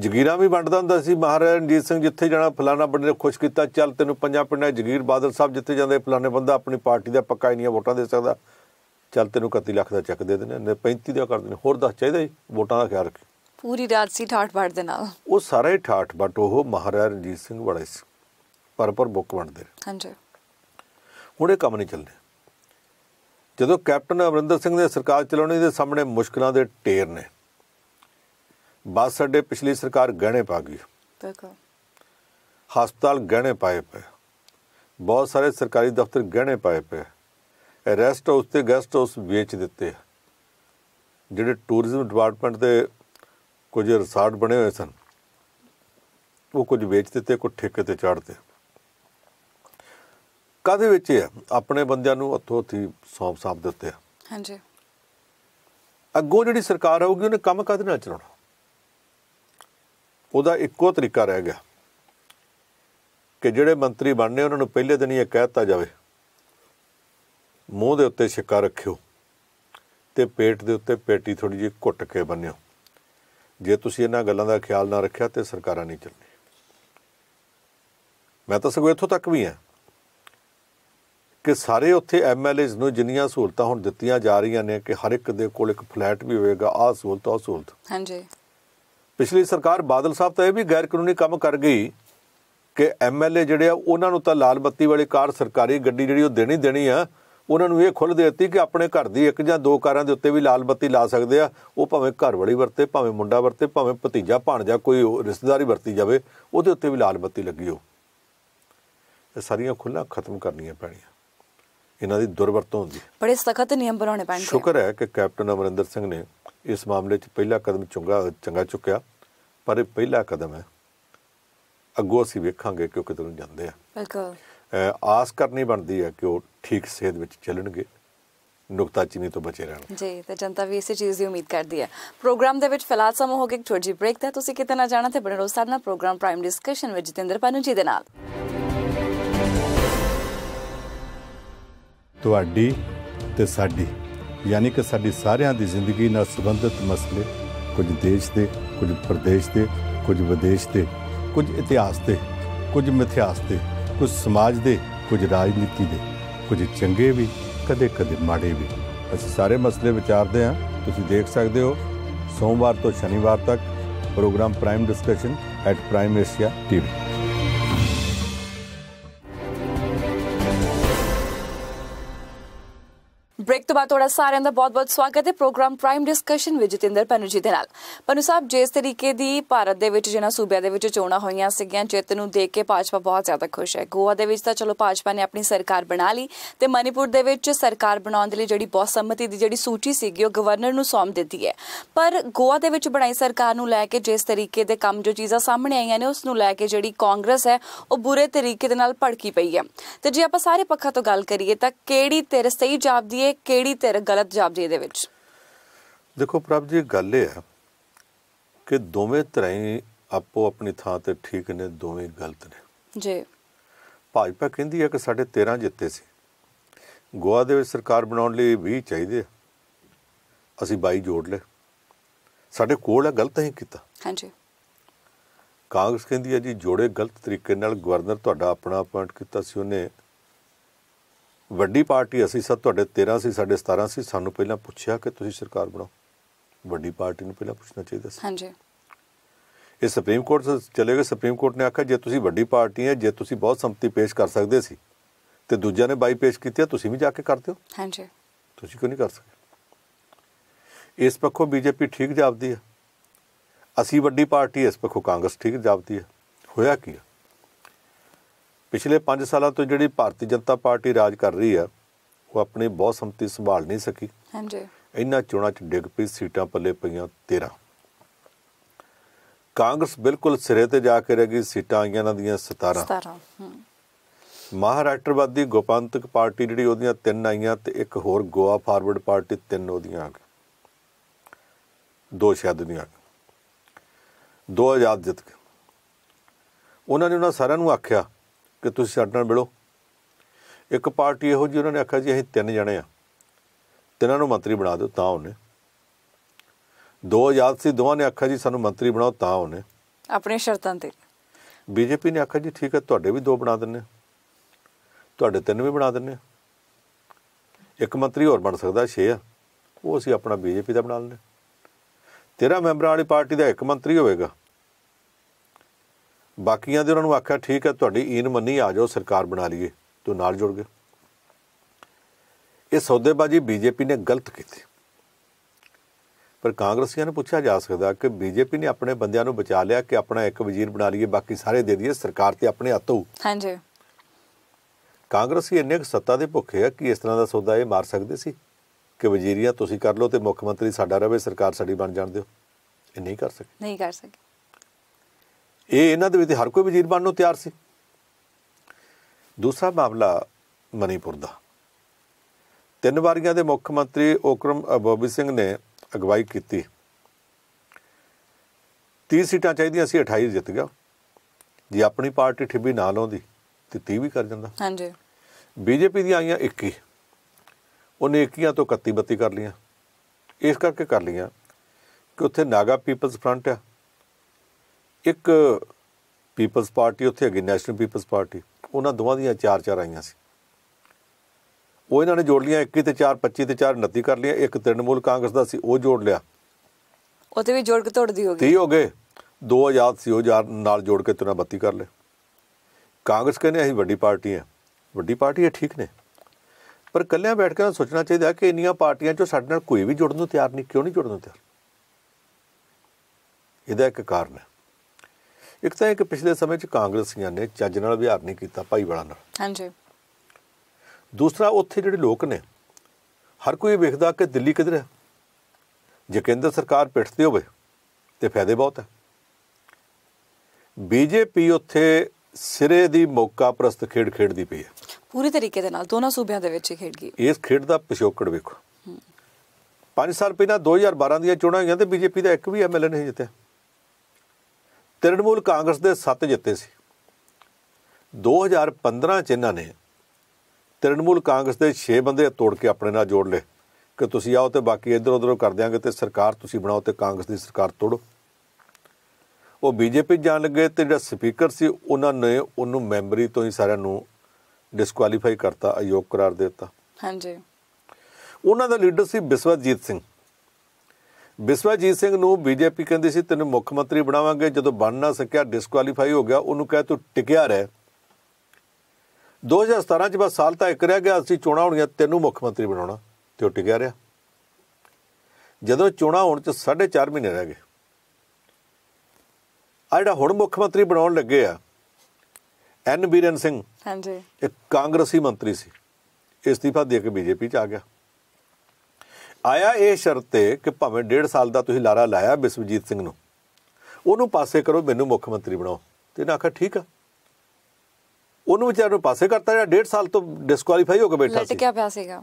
ਜ਼ਗੀਰਾਂ ਵੀ ਵੰਡਦਾ ਹੁੰਦਾ ਸੀ ਮਹਾਰਾਜਾ ਰਣਜੀਤ ਸਿੰਘ ਜਿੱਥੇ ਜਾਣਾ ਫਲਾਣਾ ਬੰਦੇ ਨੇ ਖੁਸ਼ ਕੀਤਾ ਚੱਲ ਤੈਨੂੰ ਪੰਜਾਂ ਪਿੰਡਾਂ ਜ਼ਗੀਰ ਬਾਦਲ ਸਾਹਿਬ ਜਿੱਥੇ ਜਾਂਦੇ ਫਲਾਣੇ ਬੰਦਾ ਆਪਣੀ ਪਾਰਟੀ ਦਾ ਪੱਕਾ ਇੰਨੀਆਂ ਵੋਟਾਂ ਦੇ ਸਕਦਾ ਚੱਲ ਤੈਨੂੰ 31 ਲੱਖ ਦਾ ਚੱਕ ਦੇ ਨੇ 35 ਦਾ ਕਰ ਦੇਣੇ ਹੋਰ ਦੱਸ ਚਾਹੀਦਾ ਵੋਟਾਂ ਦਾ ਖਿਆਲ ਰੱਖੀ ਪੂਰੀ ਰਾਤ ਸੀ ਠਾਠ-ਬਾੜ ਦੇ ਨਾਲ ਉਹ ਸਾਰੇ ਠਾਠ-ਬਾਟ ਉਹ ਮਹਾਰਾਜ ਰਣਜੀਤ ਸਿੰਘ ਵਾਲੇ ਸੀ ਪਰ ਪਰ ਬੁੱਕ ਵੰਡਦੇ ਹਾਂਜੀ ਹੁਣ ਇਹ ਕੰਮ ਨਹੀਂ ਚੱਲਦੇ ਜਦੋਂ ਕੈਪਟਨ ਅਮਰਿੰਦਰ ਸਿੰਘ ਨੇ ਸਰਕਾਰ ਚਲਾਉਣੀ ਦੇ ਸਾਹਮਣੇ ਮੁਸ਼ਕਲਾਂ ਦੇ ਢੇਰ ਨੇ ਬੱਸ ਅੱਡੇ ਪਿਛਲੀ ਸਰਕਾਰ ਗਹਿਣੇ ਪਾ ਗਈ ਬਿਲਕੁਲ ਹਸਪਤਾਲ ਗਹਿਣੇ ਪਾਏ ਪਏ ਬਹੁਤ ਸਾਰੇ ਸਰਕਾਰੀ ਦਫ਼ਤਰ ਗਹਿਣੇ ਪਾਏ ਪਏ ਰੈਸਟ ਹਾਊਸ ਤੇ ਗੈਸਟ ਹਾਊਸ ਵੇਚ ਦਿੱਤੇ ਜਿਹੜੇ ਟੂਰਿਜ਼ਮ ਡਿਪਾਰਟਮੈਂਟ ਦੇ ਕੁਝ ਰਿਸਾਰਟ ਬਣੇ ਹੋਏ ਸਨ ਉਹ ਕੁਝ ਵੇਚ ਦਿੱਤੇ ਕੁ ਠੇਕੇ ਤੇ ਚਾੜਦੇ ਕਾਦੇ ਵਿੱਚ ਆਪਣੇ ਬੰਦਿਆਂ ਨੂੰ ਹੱਥੋਂ ਹੱਥੀ ਸੌਂਪ ਸਾਂਪ ਦਿੱਤੇ ਆ ਹਾਂਜੀ ਅੱਗੋਂ ਜਿਹੜੀ ਸਰਕਾਰ ਆਊਗੀ ਉਹਨੇ ਕੰਮ ਕਾਦੇ ਨਾਲ ਚਲਾਉਣਾ ਉਹਦਾ ਇੱਕੋ ਤਰੀਕਾ ਰਹਿ ਗਿਆ ਕਿ ਜਿਹੜੇ ਮੰਤਰੀ ਬਣਨੇ ਉਹਨਾਂ ਨੂੰ ਪਹਿਲੇ ਦਿਨ ਹੀ ਇਹ ਕਹਿ ਦਿੱਤਾ ਜਾਵੇ ਮੂੰਹ ਦੇ ਉੱਤੇ ਛਿੱਕਾ ਰੱਖਿਓ ਤੇ ਪੇਟ ਦੇ ਉੱਤੇ ਪੇਟੀ ਥੋੜੀ ਜਿਹੀ ਘੁੱਟ ਕੇ ਬੰਨਿਓ ਜੇ ਤੁਸੀਂ ਇਹਨਾਂ ਗੱਲਾਂ ਦਾ ਖਿਆਲ ਨਾ ਰੱਖਿਆ ਤੇ ਸਰਕਾਰਾਂ ਨਹੀਂ ਚੱਲਣੀ ਮੈਂ ਤਾਂ ਸਗੋਂ ਇੱਥੋਂ ਤੱਕ ਵੀ ਆ ਕਿ ਸਾਰੇ ਉੱਥੇ ਐਮਐਲਏਜ਼ ਨੂੰ ਜਿੰਨੀਆਂ ਸਹੂਲਤਾਂ ਹੁਣ ਦਿੱਤੀਆਂ ਜਾ ਰਹੀਆਂ ਨੇ ਕਿ ਹਰ ਇੱਕ ਦੇ ਕੋਲ ਇੱਕ ਫਲੈਟ ਵੀ ਹੋਵੇਗਾ ਆਹ ਸਹੂਲਤ ਆਹ ਸਹੂਲਤ ਹਾਂਜੀ ਪਿਛਲੀ ਸਰਕਾਰ ਬਾਦਲ ਸਾਹਿਬ ਤਾਂ ਇਹ ਵੀ ਗੈਰ ਕਾਨੂੰਨੀ ਕੰਮ ਕਰ ਗਈ ਕਿ ਐਮਐਲਏ ਜਿਹੜੇ ਆ ਉਹਨਾਂ ਨੂੰ ਤਾਂ ਲਾਲ ਬੱਤੀ ਵਾਲੀ ਕਾਰ ਸਰਕਾਰੀ ਗੱਡੀ ਜਿਹੜੀ ਉਹ ਦੇਣੀ ਦੇਣੀ ਆ ਉਹਨਾਂ ਨੂੰ ਇਹ ਖੁੱਲ੍ਹ ਦੇ ਦਿੱਤੀ ਕਿ ਆਪਣੇ ਘਰ ਦੀ ਇੱਕ ਜਾਂ ਦੋ ਕਾਰਾਂ ਦੇ ਉੱਤੇ ਵੀ ਲਾਲ ਬੱਤੀ ਲਾ ਸਕਦੇ ਆ ਉਹ ਭਾਵੇਂ ਘਰ ਵਾਲੀ ਵਰਤੇ ਭਾਵੇਂ ਮੁੰਡਾ ਵਰਤੇ ਭਾਵੇਂ ਭਤੀਜਾ ਭਾਣਜਾ ਕੋਈ ਰਿਸ਼ਤੇਦਾਰੀ ਵਰਤੀ ਜਾਵੇ ਉਹਦੇ ਉੱਤੇ ਵੀ ਲਾਲ ਬੱਤੀ ਲੱਗੀ ਹੋ ਇਹ ਸਾਰੀਆਂ ਖੁੱਲਾਂ ਖਤਮ ਕਰਨੀਆਂ ਪੈਣੀਆਂ ਇਹਨਾਂ ਦੀ ਦੁਰਵਰਤੋਂ ਹੁੰਦੀ ਬੜੇ ਸਖਤ ਨਿਯਮ ਬਣਾਉਣੇ ਪੈਣਗੇ ਸ਼ੁਕਰ ਹੈ ਕਿ ਕੈਪਟਨ ਅਮਰਿੰਦਰ ਸਿੰਘ ਨੇ ਇਸ ਮਾਮਲੇ 'ਚ ਪਹਿਲਾ ਕਦਮ ਚੰਗਾ ਚੰਗਾ ਚੁੱਕਿਆ ਪਰ ਇਹ ਪਹਿਲਾ ਕਦਮ ਹੈ ਅੱਗੋਂ ਅਸੀਂ ਵੇਖਾਂਗੇ ਕਿ ਉਹ ਕਿਤੇ ਨੂੰ ਜਾਂਦੇ ਆ ਬਿਲਕੁਲ ਆਸ ਕਰਨੀ ਬਣਦੀ ਹੈ ਕਿ ਉਹ ਠੀਕ ਸਿਹਤ ਵਿੱਚ ਚੱਲਣਗੇ ਨੁਕਤਾ ਚੀਨੀ ਤੋਂ ਬਚੇ ਰਹਿਣ ਜੀ ਤੇ ਜਨਤਾ ਵੀ ਇਸੇ ਚੀਜ਼ ਦੀ ਉਮੀਦ ਕਰਦੀ ਹੈ ਪ੍ਰੋਗਰਾਮ ਦੇ ਵਿੱਚ ਫਿਲਹਾਲ ਸਮਾਂ ਹੋ ਗਿਆ ਇੱਕ ਛੋਟੀ ਬ੍ਰੇਕ ਦਾ ਤੁਸੀਂ ਕਿਤੇ ਨਾ ਜਾਣਾ ਤੇ ਬਣੇ ਰਹੋ ਸਾਡੇ ਨਾਲ ਪ੍ਰੋਗਰਾਮ ਪ੍ਰਾਈਮ ਡਿਸਕਸ਼ਨ ਵਿੱਚ ਜਤਿੰਦਰ ਪਾਨੂ ਜੀ ਦੇ ਨਾਲ ਤੁਹਾਡੀ ਤੇ ਸਾਡੀ ਯਾਨੀ ਕਿ ਸਾਡੀ ਸਾਰਿਆਂ ਦੀ ਜ਼ਿੰਦਗੀ ਨਾਲ ਸੰਬੰਧਿਤ ਮਸਲੇ ਕੁਝ ਦੇਸ਼ ਦੇ ਕੁਝ ਪ੍ਰਦੇਸ਼ ਦੇ ਕੁਝ ਵਿਦੇਸ਼ ਦੇ ਕੁਝ ਇਤਿਹਾਸ ਦੇ ਕੁਝ ਮਿਥਿਹਾਸ ਦੇ ਕੁਝ ਸਮਾਜ ਦੇ ਕੁਝ ਰਾਜਨੀਤੀ ਦੇ ਕੁਝ ਚੰਗੇ ਵੀ ਕਦੇ ਕਦੇ ਮਾੜੇ ਵੀ ਅਸੀਂ ਸਾਰੇ ਮਸਲੇ ਵਿਚਾਰਦੇ ਹਾਂ ਤੁਸੀਂ ਦੇਖ ਸਕਦੇ ਹੋ ਸੋਮਵਾਰ ਤੋਂ ਸ਼ਨੀਵਾਰ ਤੱਕ programme prime discussion at prime Asia TV ਤੋਂ ਬਾਅਦ ਤੁਹਾਡਾ ਸਾਰਿਆਂ ਦਾ ਬਹੁਤ-ਬਹੁਤ ਸਵਾਗਤ ਹੈ ਪ੍ਰੋਗਰਾਮ ਪ੍ਰਾਈਮ ਡਿਸਕਸ਼ਨ ਵਿੱਚ ਜਤਿੰਦਰ ਪਨੂਜੀ ਦੇ ਨਾਲ ਪਨੂ ਸਾਹਿਬ ਜਿਸ ਤਰੀਕੇ ਦੀ ਭਾਰਤ ਦੇ ਵਿੱਚ ਜਿਹਨਾਂ ਸੂਬਿਆਂ ਦੇ ਵਿੱਚ ਚੋਣਾਂ ਹੋਈਆਂ ਸੀਗੀਆਂ ਜਿੱਤ ਨੂੰ ਦੇਖ ਕੇ ਭਾਜਪਾ ਬਹੁਤ ਜ਼ਿਆਦਾ ਖੁਸ਼ ਹੈ ਗੋਆ ਦੇ ਵਿੱਚ ਤਾਂ ਚਲੋ ਭਾਜਪਾ ਨੇ ਆਪਣੀ ਸਰਕਾਰ ਬਣਾ ਲਈ ਤੇ ਮਨੀਪੁਰ ਦੇ ਵਿੱਚ ਸਰਕਾਰ ਬਣਾਉਣ ਦੇ ਲਈ ਜਿਹੜੀ ਬਹੁਤ ਸੰਮਤੀ ਦੀ ਜਿਹੜੀ ਸੂਚੀ ਸੀਗੀ ਉਹ ਗਵਰਨਰ ਨੂੰ ਸੌਂਪ ਦਿੱਤੀ ਹੈ ਪਰ ਗੋਆ ਦੇ ਵਿੱਚ ਬਣਾਈ ਸਰਕਾਰ ਨੂੰ ਲੈ ਕੇ ਜਿਸ ਤਰੀਕੇ ਦੇ ਕੰਮ ਜੋ ਚੀਜ਼ਾਂ ਸਾਹਮਣੇ ਆਈਆਂ ਨੇ ਉਸ ਨੂੰ ਲੈ ਕੇ ਜਿਹੜੀ ਕਾਂਗਰਸ ਹੈ ਉਹ ਬੁਰੇ ਤਰੀਕੇ ਦੇ ਨਾਲ ਭੜਕੀ ਪਈ ਹੈ ਤੇ ਜੇ ਆਪਾਂ ਸਾਰੇ ਪੱਖਾਂ ਤੋਂ ਗੱਲ ਕਰੀਏ ਤਾਂ ਕਿਹੜੀ ਸਹੀ ਕਿਹੜੀ ਧਿਰ ਗਲਤ ਜਾਪਦੀ ਇਹਦੇ ਵਿੱਚ ਦੇਖੋ ਪ੍ਰਭ ਜੀ ਗੱਲ ਇਹ ਹੈ ਕਿ ਦੋਵੇਂ ਧਿਰਾਂ ਆਪੋ ਆਪਣੀ ਥਾਂ ਤੇ ਠੀਕ ਨੇ ਦੋਵੇਂ ਗਲਤ ਨੇ ਜੀ ਭਾਜਪਾ ਕਹਿੰਦੀ ਹੈ ਕਿ ਸਾਡੇ 13 ਜਿੱਤੇ ਸੀ ਗੋਆ ਦੇ ਵਿੱਚ ਸਰਕਾਰ ਬਣਾਉਣ ਲਈ 20 ਚਾਹੀਦੇ ਅਸੀਂ 22 ਜੋੜ ਲੈ ਸਾਡੇ ਕੋਲ ਹੈ ਗਲਤ ਅਸੀਂ ਕੀਤਾ ਹਾਂਜੀ ਕਾਂਗਰਸ ਕਹਿੰਦੀ ਹੈ ਜੀ ਜੋੜੇ ਗਲਤ ਤਰੀਕੇ ਨਾਲ ਗਵਰਨਰ ਤੁਹਾਡਾ ਆਪਣਾ ਅਪਾਇੰਟ ਕੀਤਾ ਸੀ ਉਹਨੇ ਵੱਡੀ ਪਾਰਟੀ ਅਸੀਂ ਸਭ ਤੁਹਾਡੇ 13 ਸੀ ਸਾਡੇ 17 ਸੀ ਸਾਨੂੰ ਪਹਿਲਾਂ ਪੁੱਛਿਆ ਕਿ ਤੁਸੀਂ ਸਰਕਾਰ ਬਣਾਓ ਵੱਡੀ ਪਾਰਟੀ ਨੂੰ ਪਹਿਲਾਂ ਪੁੱਛਣਾ ਚਾਹੀਦਾ ਸੀ ਹਾਂਜੀ ਇਹ ਸੁਪਰੀਮ ਕੋਰਟ ਚਲੇਗਾ ਸੁਪਰੀਮ ਕੋਰਟ ਨੇ ਆਖਿਆ ਜੇ ਤੁਸੀਂ ਵੱਡੀ ਪਾਰਟੀ ਹੈ ਜੇ ਤੁਸੀਂ ਬਹੁਤ ਸੰਮਤੀ ਪੇਸ਼ ਕਰ ਸਕਦੇ ਸੀ ਤੇ ਦੂਜਿਆਂ ਨੇ ਬਾਈ ਪੇਸ਼ ਕੀਤੀ ਤੁਸੀਂ ਵੀ ਜਾ ਕੇ ਕਰਦੇ ਹੋ ਹਾਂਜੀ ਤੁਸੀਂ ਕਿਉਂ ਨਹੀਂ ਕਰ ਸਕਦੇ ਇਸ ਪੱਖੋਂ ਬੀਜੇਪੀ ਠੀਕ ਜਾਪਦੀ ਹੈ ਅਸੀਂ ਵੱਡੀ ਪਾਰਟੀ ਇਸ ਪੱਖੋਂ ਕਾਂਗਰਸ ਠੀਕ ਜਾਪਦੀ ਹੈ ਹੋਇਆ ਕੀ ਹੈ ਪਿਛਲੇ 5 ਸਾਲਾਂ ਤੋਂ ਜਿਹੜੀ ਭਾਰਤੀ ਜਨਤਾ ਪਾਰਟੀ ਰਾਜ ਕਰ ਰਹੀ ਆ ਉਹ ਆਪਣੀ ਬਹੁਤ ਸੰਮਤੀ ਸੰਭਾਲ ਨਹੀਂ ਸਕੀ ਹਾਂਜੀ ਇਹਨਾਂ ਚੋਣਾਂ 'ਚ ਡਿੱਗ ਪਈ ਸੀਟਾਂ ਪੱਲੇ ਪਈਆਂ 13 ਕਾਂਗਰਸ ਬਿਲਕੁਲ ਸਿਰੇ ਤੇ ਜਾ ਕੇ ਰਹਿ ਗਈ ਸੀਟਾਂ ਆਈਆਂ ਇਹਨਾਂ ਦੀਆਂ 17 17 ਹੂੰ ਮਹਾਰਾਸ਼ਟਰਵਾਦੀ ਗੋਪਾਂਤਕ ਪਾਰਟੀ ਜਿਹੜੀ ਉਹਦੀਆਂ ਤਿੰਨ ਆਈਆਂ ਤੇ ਇੱਕ ਹੋਰ ਗੋਆ ਫਾਰਵਰਡ ਪਾਰਟੀ ਤਿੰਨ ਉਹਦੀਆਂ ਆ ਗਈ ਦੋ ਸ਼ਾਇਦ ਦੀਆਂ ਦੋ ਆਜ਼ਾਦ ਜਿੱਤ ਕੇ ਉਹਨਾਂ ਨੇ ਉਹਨਾਂ ਸਾਰਿਆਂ ਨੂੰ ਆਖਿਆ ਕਿ ਤੁਸੀਂ ਸਾਡੇ ਨਾਲ ਮਿਲੋ ਇੱਕ ਪਾਰਟੀ ਇਹੋ ਜੀ ਉਹਨਾਂ ਨੇ ਆਖਿਆ ਜੀ ਅਸੀਂ ਤਿੰਨ ਜਣੇ ਆ ਤਿੰਨਾਂ ਨੂੰ ਮੰਤਰੀ ਬਣਾ ਦਿਓ ਤਾਂ ਉਹਨੇ ਦੋ ਆਜ਼ਾਦ ਸੀ ਦੋਵਾਂ ਨੇ ਆਖਿਆ ਜੀ ਸਾਨੂੰ ਮੰਤਰੀ ਬਣਾਓ ਤਾਂ ਉਹਨੇ ਆਪਣੇ ਸ਼ਰਤਾਂ ਤੇ ਬੀਜੇਪੀ ਨੇ ਆਖਿਆ ਜੀ ਠੀਕ ਹੈ ਤੁਹਾਡੇ ਵੀ ਦੋ ਬਣਾ ਦਿੰਨੇ ਤੁਹਾਡੇ ਤਿੰਨ ਵੀ ਬਣਾ ਦਿੰਨੇ ਇੱਕ ਮੰਤਰੀ ਹੋਰ ਬਣ ਸਕਦਾ 6 ਆ ਉਹ ਅਸੀਂ ਆਪਣਾ ਬੀਜੇਪੀ ਦਾ ਬਣਾ ਲੈਣੇ ਤੇਰਾ ਮੈਂਬਰਾਂ ਵਾਲੀ ਪਾਰਟੀ ਦਾ ਇੱਕ ਮੰਤਰੀ ਹੋਵੇਗਾ ਬਾਕੀਆਂ ਦੇ ਉਹਨਾਂ ਨੂੰ ਆਖਿਆ ਠੀਕ ਹੈ ਤੁਹਾਡੀ ਈਨ ਮੰਨੀ ਆ ਜਾਓ ਸਰਕਾਰ ਬਣਾ ਲਈਏ ਤੂੰ ਨਾਲ ਜੁੜ ਗਏ ਇਹ ਸੌਦੇਬਾਜ਼ੀ ਬੀਜੇਪੀ ਨੇ ਗਲਤ ਕੀਤੀ ਪਰ ਕਾਂਗਰਸੀਆਂ ਨੂੰ ਪੁੱਛਿਆ ਜਾ ਸਕਦਾ ਕਿ ਬੀਜੇਪੀ ਨੇ ਆਪਣੇ ਬੰਦਿਆਂ ਨੂੰ ਬਚਾ ਲਿਆ ਕਿ ਆਪਣਾ ਇੱਕ ਵਜ਼ੀਰ ਬਣਾ ਲਈਏ ਬਾਕੀ ਸਾਰੇ ਦੇ ਦਈਏ ਸਰਕਾਰ ਤੇ ਆਪਣੇ ਹੱਥ ਹੋ ਹਾਂਜੀ ਕਾਂਗਰਸੀ ਇੰਨੇ ਕੁ ਸੱਤਾ ਦੇ ਭੁੱਖੇ ਆ ਕਿ ਇਸ ਤਰ੍ਹਾਂ ਦਾ ਸੌਦਾ ਇਹ ਮਾਰ ਸਕਦੇ ਸੀ ਕਿ ਵਜ਼ੀਰੀਆਂ ਤੁਸੀਂ ਕਰ ਲਓ ਤੇ ਮੁੱਖ ਮੰਤਰੀ ਸਾਡਾ ਰਹੇ ਸਰਕਾਰ ਸਾਡੀ ਬਣ ਜਾਣ ਦਿਓ ਇਹ ਨਹੀਂ ਕਰ ਸਕੇ ਨਹੀਂ ਕਰ ਸਕੇ ਇਹ ਇਹਨਾਂ ਦੇ ਵਿੱਚ ਹਰ ਕੋਈ ਵਜ਼ੀਰ ਬਣਨ ਨੂੰ ਤਿਆਰ ਸੀ ਦੂਸਰਾ ਮਾਮਲਾ ਮਨੀਪੁਰ ਦਾ ਤਿੰਨ ਵਾਰੀਆਂ ਦੇ ਮੁੱਖ ਮੰਤਰੀ ਓਕਰਮ ਅਬੋਬੀ ਸਿੰਘ ਨੇ ਅਗਵਾਈ ਕੀਤੀ 30 ਸੀਟਾਂ ਚਾਹੀਦੀਆਂ ਸੀ 28 ਜਿੱਤ ਗਿਆ ਜੇ ਆਪਣੀ ਪਾਰਟੀ ਠਿੱਬੀ ਨਾ ਲਾਉਂਦੀ ਤੇ 30 ਵੀ ਕਰ ਜਾਂਦਾ ਹਾਂਜੀ ਬੀਜੇਪੀ ਦੀਆਂ ਆਈਆਂ 21 ਉਹਨੇ 21 ਤੋਂ 31 32 ਕਰ ਲੀਆਂ ਇਸ ਕਰਕੇ ਕਰ ਲੀਆਂ ਕਿ ਉੱਥੇ ਨਾਗਾ ਪੀਪਲਸ ਫਰੰਟ ਆ ਇੱਕ ਪੀਪਲਸ ਪਾਰਟੀ ਉੱਥੇ ਅਗੇ ਨੈਸ਼ਨਲ ਪੀਪਲਸ ਪਾਰਟੀ ਉਹਨਾਂ ਦੋਵਾਂ ਦੀਆਂ ਚਾਰ ਚਾਰ ਆਈਆਂ ਸੀ ਉਹ ਇਹਨਾਂ ਨੇ ਜੋੜ ਲਿਆ 21 ਤੇ 4 25 ਤੇ 4 29 ਕਰ ਲਿਆ ਇੱਕ ਤ੍ਰਿਣਮੂਲ ਕਾਂਗਰਸ ਦਾ ਸੀ ਉਹ ਜੋੜ ਲਿਆ ਉੱਥੇ ਵੀ ਜੋੜ ਕੇ ਤੋੜਦੀ ਹੋ ਗਈ 30 ਹੋ ਗਏ ਦੋ ਆਜ਼ਾਦ ਸੀ ਉਹ ਯਾਰ ਨਾਲ ਜੋੜ ਕੇ ਤੁਨਾ 32 ਕਰ ਲੇ ਕਾਂਗਰਸ ਕਹਿੰਦੇ ਅਸੀਂ ਵੱਡੀ ਪਾਰਟੀ ਹੈ ਵੱਡੀ ਪਾਰਟੀ ਹੈ ਠੀਕ ਨੇ ਪਰ ਕੱਲਿਆਂ ਬੈਠ ਕੇ ਸੋਚਣਾ ਚਾਹੀਦਾ ਕਿ ਇੰਨੀਆਂ ਪਾਰਟੀਆਂ ਚੋਂ ਸਾਡੇ ਨਾਲ ਕੋਈ ਵੀ ਜੁੜਨ ਨੂੰ ਤਿਆਰ ਨਹੀਂ ਕਿਉਂ ਨਹੀਂ ਜੁੜਨ ਨੂੰ ਤਿਆਰ ਇਹਦਾ ਇੱਕ ਕਾਰਨ ਹੈ ਇੱਕ ਤਾਂ ਇੱਕ ਪਿਛਲੇ ਸਮੇਂ 'ਚ ਕਾਂਗਰਸੀਆਂ ਨੇ ਚੱਜ ਨਾਲ ਵਿਹਾਰ ਨਹੀਂ ਕੀਤਾ ਵਾਲਾ ਨਾਲ ਹਾਂਜੀ ਦੂਸਰਾ ਉੱਥੇ ਜਿਹੜੇ ਲੋਕ ਨੇ ਹਰ ਕੋਈ ਵੇਖਦਾ ਕਿ ਦਿੱਲੀ ਕਿਧਰ ਹੈ ਜੇ ਕੇਂਦਰ ਸਰਕਾਰ ਪਿੱਛੇ ਹੋਵੇ ਤੇ ਫਾਇਦੇ ਬਹੁਤ ਹੈ ਬੀਜੇਪੀ ਉੱਥੇ ਸਿਰੇ ਦੀ ਮੌਕਾ ਪ੍ਰਸਤ ਖੇਡ ਖੇਡਦੀ ਪਈ ਹੈ ਪੂਰੀ ਤਰੀਕੇ ਦੇ ਨਾਲ ਦੋਨਾਂ ਸੂਬਿਆਂ ਦੇ ਵਿੱਚ ਖੇਡ ਗਈ ਇਸ ਖੇਡ ਦਾ ਪਿਛੋਕੜ ਵੇਖੋ 5 ਸਾਲ ਪਹਿਲਾਂ 2012 ਦੀਆਂ ਚੋਣਾਂ ਹੋਈਆਂ ਤੇ ਬੀਜੇਪੀ ਦਾ ਇੱਕ ਵੀ ਐਮਐਲਏ ਨਹੀਂ ਜਿੱਤਿਆ ਤ੍ਰਿਣਮੂਲ ਕਾਂਗਰਸ ਦੇ 7 ਜਿੱਤੇ ਸੀ 2015 ਚ ਇਹਨਾਂ ਨੇ ਤ੍ਰਿਣਮੂਲ ਕਾਂਗਰਸ ਦੇ 6 ਬੰਦੇ ਤੋੜ ਕੇ ਆਪਣੇ ਨਾਲ ਜੋੜ ਲਏ ਕਿ ਤੁਸੀਂ ਆਓ ਤੇ ਬਾਕੀ ਇਧਰ ਉਧਰੋਂ ਕਰ ਦਿਆਂਗੇ ਤੇ ਸਰਕਾਰ ਤੁਸੀਂ ਬਣਾਓ ਤੇ ਕਾਂਗਰਸ ਦੀ ਸਰਕਾਰ ਤੋੜੋ ਉਹ ਬੀਜੇਪੀ ਜਾਣ ਲੱਗੇ ਤੇ ਜਿਹੜਾ ਸਪੀਕਰ ਸੀ ਉਹਨਾਂ ਨੇ ਉਹਨੂੰ ਮੈਂਬਰੀ ਤੋਂ ਹੀ ਸਾਰਿਆਂ ਨੂੰ ਡਿਸਕੁਆਲੀਫਾਈ ਕਰਤਾ ਅਯੋਗ ਕਰਾਰ ਦਿੱਤਾ ਹਾਂਜੀ ਉਹਨਾਂ ਦਾ ਲੀਡਰ ਸੀ ਵਿਸ਼ਵਜੀਤ ਸਿੰਘ ਬਿਸਵਾਜੀਤ ਸਿੰਘ ਨੂੰ ਬੀਜੇਪੀ ਕਹਿੰਦੀ ਸੀ ਤੈਨੂੰ ਮੁੱਖ ਮੰਤਰੀ ਬਣਾਵਾਂਗੇ ਜਦੋਂ ਬਣ ਨਾ ਸਕਿਆ ਡਿਸਕੁਆਲੀਫਾਈ ਹੋ ਗਿਆ ਉਹਨੂੰ ਕਹੇ ਤੂੰ ਟਿਕਿਆ ਰਹਿ 2017 ਚ ਬਸ ਸਾਲ ਇੱਕ ਕਰਿਆ ਗਿਆ ਅਸੀਂ ਚੋਣਾਂ ਹੋਣੀਆਂ ਤੈਨੂੰ ਮੁੱਖ ਮੰਤਰੀ ਬਣਾਉਣਾ ਤੇ ਉਹ ਟਿਕਿਆ ਰਿਹਾ ਜਦੋਂ ਚੋਣਾਂ ਹੋਣ ਚ 4.5 ਮਹੀਨੇ ਰਹਿ ਗਏ ਆ ਜਿਹੜਾ ਹੁਣ ਮੁੱਖ ਮੰਤਰੀ ਬਣਾਉਣ ਲੱਗੇ ਆ ਐਨ ਬੀਰਨ ਸਿੰਘ ਹਾਂਜੀ ਇੱਕ ਕਾਂਗਰਸੀ ਮੰਤਰੀ ਸੀ ਇਸਤੀਫਾ ਦੇ ਕੇ ਬੀਜੇਪੀ ਚ ਆ ਗਿਆ ਆਇਆ ਇਹ ਸ਼ਰਤ ਤੇ ਕਿ ਭਾਵੇਂ 1.5 ਸਾਲ ਦਾ ਤੁਸੀਂ ਲਾਰਾ ਲਾਇਆ ਬਿਸਵਜੀਤ ਸਿੰਘ ਨੂੰ ਉਹਨੂੰ ਪਾਸੇ ਕਰੋ ਮੈਨੂੰ ਮੁੱਖ ਮੰਤਰੀ ਬਣਾਓ ਤੇ ਨਾ ਆਖਾ ਠੀਕ ਆ ਉਹਨੂੰ ਵਿਚਾਰ ਨੂੰ ਪਾਸੇ ਕਰਤਾ ਜਾਂ 1.5 ਸਾਲ ਤੋਂ ਡਿਸਕੁਆਲੀਫਾਈ ਹੋ ਕੇ ਬੈਠਾ ਸੀ ਲਟਕਿਆ ਪਿਆ ਸੀਗਾ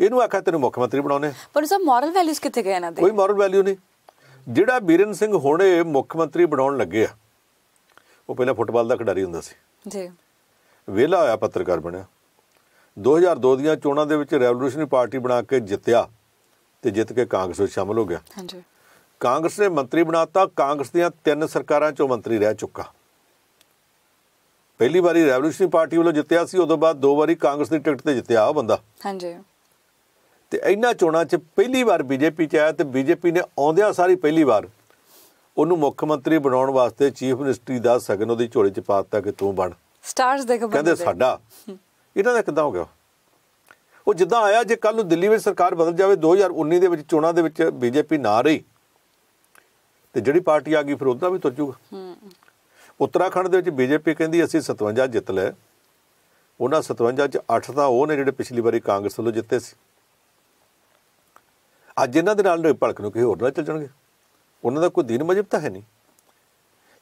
ਇਹਨੂੰ ਆਖਾ ਤੈਨੂੰ ਮੁੱਖ ਮੰਤਰੀ ਬਣਾਉਣੇ ਪਰ ਸਭ ਮੋਰਲ ਵੈਲਿਊਜ਼ ਕਿੱਥੇ ਗਏ ਇਹਨਾਂ ਦੇ ਕੋਈ ਮੋਰਲ ਵੈਲਿਊ ਨਹੀਂ ਜਿਹੜਾ ਬੀਰਨ ਸਿੰਘ ਹੁਣੇ ਮੁੱਖ ਮੰਤਰੀ ਬਣਾਉਣ ਲੱਗੇ ਆ ਉਹ ਪਹਿਲਾਂ ਫੁੱਟਬਾਲ ਦਾ ਖਿਡਾਰੀ ਹੁੰਦਾ ਸੀ ਜੀ ਵਿਹਲਾ ਹੋਇਆ ਪੱਤਰਕਾਰ ਬਣਿਆ 2002 ਦੀਆਂ ਚੋਣਾਂ ਦੇ ਵਿੱਚ ਰੈਵੋਲੂਸ਼ਨਰੀ ਪਾਰਟੀ ਬਣਾ ਕੇ ਜਿੱਤਿਆ ਤੇ ਜਿੱਤ ਕੇ ਕਾਂਗਰਸ ਵਿੱਚ ਸ਼ਾਮਲ ਹੋ ਗਿਆ ਹਾਂਜੀ ਕਾਂਗਰਸ ਨੇ ਮੰਤਰੀ ਬਣਾਤਾ ਕਾਂਗਰਸ ਦੀਆਂ ਤਿੰਨ ਸਰਕਾਰਾਂ 'ਚੋਂ ਮੰਤਰੀ ਰਹਿ ਚੁੱਕਾ ਪਹਿਲੀ ਵਾਰੀ ਰੈਵੋਲੂਸ਼ਨਰੀ ਪਾਰਟੀ ਵੱਲੋਂ ਜਿੱਤਿਆ ਸੀ ਉਦੋਂ ਬਾਅਦ ਦੋ ਵਾਰੀ ਕਾਂਗਰਸ ਦੀ ਟਿਕਟ ਤੇ ਜਿੱਤਿਆ ਉਹ ਬੰਦਾ ਹਾਂਜੀ ਤੇ ਇੰਨਾ ਚੋਣਾਂ 'ਚ ਪਹਿਲੀ ਵਾਰ ਬੀਜੇਪੀ 'ਚ ਆਇਆ ਤੇ ਬੀਜੇਪੀ ਨੇ ਆਉਂਦਿਆਂ ਸਾਰੀ ਪਹਿਲੀ ਵਾਰ ਉਹਨੂੰ ਮੁੱਖ ਮੰਤਰੀ ਬਣਾਉਣ ਵਾਸਤੇ ਚੀਫ ਮਿਨਿਸਟਰੀ ਦਾ ਸਗਨ ਉਹਦੀ ਝੋਲੀ 'ਚ ਪਾ ਦਿੱਤਾ ਕਿ ਤੂੰ ਬਣ ਸਟਾਰਸ ਦੇ ਕਹਿੰਦੇ ਸਾਡਾ ਇਹਨਾਂ ਦਾ ਕਿਦਾਂ ਹੋ ਗਿਆ ਉਹ ਜਿੱਦਾਂ ਆਇਆ ਜੇ ਕੱਲ ਨੂੰ ਦਿੱਲੀ ਵਿੱਚ ਸਰਕਾਰ ਬਦਲ ਜਾਵੇ 2019 ਦੇ ਵਿੱਚ ਚੋਣਾਂ ਦੇ ਵਿੱਚ ਬੀਜੇਪੀ ਨਾ ਰਹੀ ਤੇ ਜਿਹੜੀ ਪਾਰਟੀ ਆ ਗਈ ਫਿਰ ਉਹਦਾ ਵੀ ਤੁਰ ਜੂਗਾ ਉੱਤਰਾਖੰਡ ਦੇ ਵਿੱਚ ਬੀਜੇਪੀ ਕਹਿੰਦੀ ਅਸੀਂ 57 ਜਿੱਤ ਲਏ ਉਹਨਾਂ 57 ਚ 8 ਤਾਂ ਉਹ ਨੇ ਜਿਹੜੇ ਪਿਛਲੀ ਵਾਰੀ ਕਾਂਗਰਸ ਵੱਲੋਂ ਜਿੱਤੇ ਸੀ ਅੱਜ ਇਹਨਾਂ ਦੇ ਨਾਲ ਭੜਕ ਨੂੰ ਕਿਸੇ ਹੋਰ ਨਾਲ ਚੱਲ ਜਾਣਗੇ ਉਹਨਾਂ ਦਾ ਕੋਈ ਦੀਨ ਮਜਬ ਤਾਂ ਹੈ ਨਹੀਂ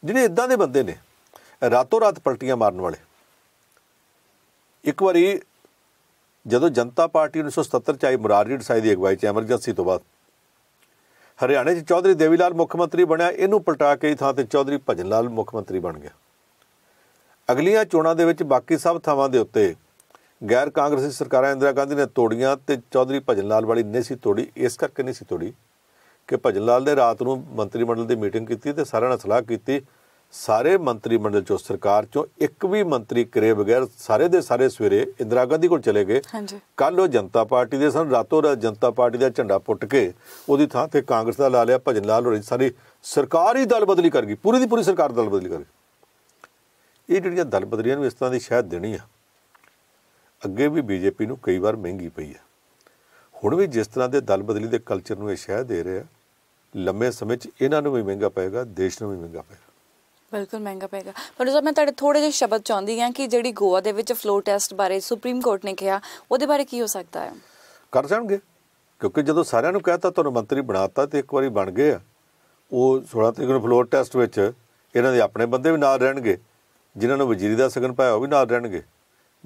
ਜਿਹੜੇ ਇਦਾਂ ਦੇ ਬੰਦੇ ਨੇ ਰਾਤੋਂ ਰਾਤ ਪਲਟੀਆਂ ਮਾਰਨ ਵਾਲੇ ਇੱਕ ਵਾਰੀ ਜਦੋਂ ਜਨਤਾ ਪਾਰਟੀ 1977 ਚ ਆਈ ਮੁਰਾਰੀ ਦੇਸਾਈ ਦੀ ਅਗਵਾਈ ਚ ਐਮਰਜੈਂਸੀ ਤੋਂ ਬਾਅਦ ਹਰਿਆਣੇ ਚ ਚੌਧਰੀ ਦੇਵੀਲਾਲ ਮੁੱਖ ਮੰਤਰੀ ਬਣਿਆ ਇਹਨੂੰ ਪਲਟਾ ਕੇ ਥਾਂ ਤੇ ਚੌਧਰੀ ਭਜਨ ਲਾਲ ਮੁੱਖ ਮੰਤਰੀ ਬਣ ਗਿਆ ਅਗਲੀਆਂ ਚੋਣਾਂ ਦੇ ਵਿੱਚ ਬਾਕੀ ਸਭ ਥਾਵਾਂ ਦੇ ਉੱਤੇ ਗੈਰ ਕਾਂਗਰਸੀ ਸਰਕਾਰਾਂ ਇੰਦਰਾ ਗਾਂਧੀ ਨੇ ਤੋੜੀਆਂ ਤੇ ਚੌਧਰੀ ਭਜਨ ਲਾਲ ਵਾਲੀ ਨਹੀਂ ਸੀ ਤੋੜੀ ਇਸ ਕਰਕੇ ਨਹੀਂ ਸੀ ਤੋੜੀ ਕਿ ਭਜਨ ਲਾਲ ਨੇ ਰਾਤ ਨੂੰ ਮੰਤਰੀ ਮੰਡਲ ਦੀ ਮੀਟਿੰਗ ਕੀਤੀ ਤੇ ਸਾਰਿਆਂ ਨਾਲ ਸਲਾਹ ਕੀਤੀ ਸਾਰੇ ਮੰਤਰੀ ਮੰਡਲ ਚੋਂ ਸਰਕਾਰ ਚੋਂ ਇੱਕ ਵੀ ਮੰਤਰੀ ਕਰੇ ਬਗੈਰ ਸਾਰੇ ਦੇ ਸਾਰੇ ਸਵੇਰੇ ਇੰਦਰਾ ਗਾਂਧੀ ਕੋਲ ਚਲੇ ਗਏ ਕੱਲ ਉਹ ਜਨਤਾ ਪਾਰਟੀ ਦੇ ਸਨ ਰਾਤੋਂ ਰਾਤ ਜਨਤਾ ਪਾਰਟੀ ਦਾ ਝੰਡਾ ਪੁੱਟ ਕੇ ਉਹਦੀ ਥਾਂ ਤੇ ਕਾਂਗਰਸ ਦਾ ਲਾ ਲਿਆ ਭਜਨ ਲਾਲ ਹੋਰੀ ਸਾਰੀ ਸਰਕਾਰ ਹੀ ਦਲ ਬਦਲੀ ਕਰ ਗਈ ਪੂਰੀ ਦੀ ਪੂਰੀ ਸਰਕਾਰ ਦਲ ਬਦਲੀ ਕਰ ਗਈ ਇਹ ਜਿਹੜੀਆਂ ਦਲ ਬਦਲੀਆਂ ਨੂੰ ਇਸ ਤਰ੍ਹਾਂ ਦੀ ਸ਼ਾਇਦ ਦੇਣੀ ਆ ਅੱਗੇ ਵੀ ਬੀਜੇਪੀ ਨੂੰ ਕਈ ਵਾਰ ਮਹਿੰਗੀ ਪਈ ਆ ਹੁਣ ਵੀ ਜਿਸ ਤਰ੍ਹਾਂ ਦੇ ਦਲ ਬਦਲੀ ਦੇ ਕਲਚਰ ਨੂੰ ਇਹ ਸ਼ਾਇਦ ਦੇ ਰਿਹਾ ਲੰਮੇ ਸਮੇਂ 'ਚ ਇਹਨਾਂ ਨੂੰ ਵੀ ਮਹਿੰਗਾ ਪਏਗਾ ਦੇਸ਼ ਨੂੰ ਵੀ ਮਹਿੰਗਾ ਪਏਗਾ ਬਿਲਕੁਲ ਮਹਿੰਗਾ ਪਏਗਾ ਪਰ ਸਾਹਿਬ ਮੈਂ ਤੁਹਾਡੇ ਥੋੜੇ ਜਿਹੇ ਸ਼ਬਦ ਚਾਹੁੰਦੀ ਹਾਂ ਕਿ ਜਿਹੜੀ ਗੋਆ ਦੇ ਵਿੱਚ ਫਲੋ ਟੈਸਟ ਬਾਰੇ ਸੁਪਰੀਮ ਕੋਰਟ ਨੇ ਕਿਹਾ ਉਹਦੇ ਬਾਰੇ ਕੀ ਹੋ ਸਕਦਾ ਹੈ ਕਰ ਜਾਣਗੇ ਕਿਉਂਕਿ ਜਦੋਂ ਸਾਰਿਆਂ ਨੂੰ ਕਹਿਤਾ ਤੁਹਾਨੂੰ ਮੰਤਰੀ ਬਣਾਤਾ ਤੇ ਇੱਕ ਵਾਰੀ ਬਣ ਗਏ ਆ ਉਹ 16 ਤਰੀਕ ਨੂੰ ਫਲੋਰ ਟੈਸਟ ਵਿੱਚ ਇਹਨਾਂ ਦੇ ਆਪਣੇ ਬੰਦੇ ਵੀ ਨਾਲ ਰਹਿਣਗੇ ਜਿਨ੍ਹਾਂ ਨੂੰ ਵਜ਼ੀਰੀ ਦਾ ਸਗਨ ਪਾਇਆ ਉਹ ਵੀ ਨਾਲ ਰਹਿਣਗੇ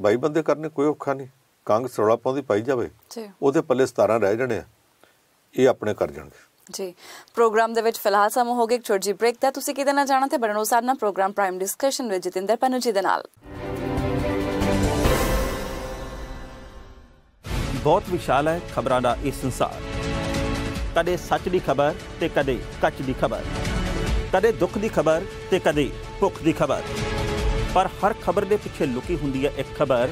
ਬਾਈ ਬੰਦੇ ਕਰਨੇ ਕੋਈ ਔਖਾ ਨਹੀਂ ਕੰਗ ਰੌਲਾ ਪਾਉਂਦੀ ਪਾਈ ਜਾਵੇ ਉਹਦੇ ਪੱਲੇ 17 ਰਹਿ ਜਾਣੇ ਆ ਇਹ ਆਪਣੇ ਕਰ ਜਾਣਗੇ ਜੀ ਪ੍ਰੋਗਰਾਮ ਦੇ ਵਿੱਚ ਫਿਲਹਾਲ ਸਮਾਂ ਹੋ ਗਿਆ ਇੱਕ ਛੋਟੀ ਜਿਹੀ ਬ੍ਰੇਕ ਤਾਂ ਤੁਸੀਂ ਕਿਹਦੇ ਨਾਲ ਜਾਣਾ ਤੇ ਬਣੋ ਸਾਡੇ ਨਾਲ ਪ੍ਰੋਗਰਾਮ ਪ੍ਰਾਈਮ ਡਿਸਕਸ਼ਨ ਵਿੱਚ ਜਤਿੰਦਰ ਪਨੂ ਜੀ ਦੇ ਨਾਲ ਬਹੁਤ ਵਿਸ਼ਾਲ ਹੈ ਖਬਰਾਂ ਦਾ ਇਹ ਸੰਸਾਰ ਕਦੇ ਸੱਚ ਦੀ ਖਬਰ ਤੇ ਕਦੇ ਕੱਚ ਦੀ ਖਬਰ ਕਦੇ ਦੁੱਖ ਦੀ ਖਬਰ ਤੇ ਕਦੇ ਭੁੱਖ ਦੀ ਖਬਰ ਪਰ ਹਰ ਖਬਰ ਦੇ ਪਿੱਛੇ ਲੁਕੀ ਹੁੰਦੀ ਹੈ ਇੱਕ ਖਬਰ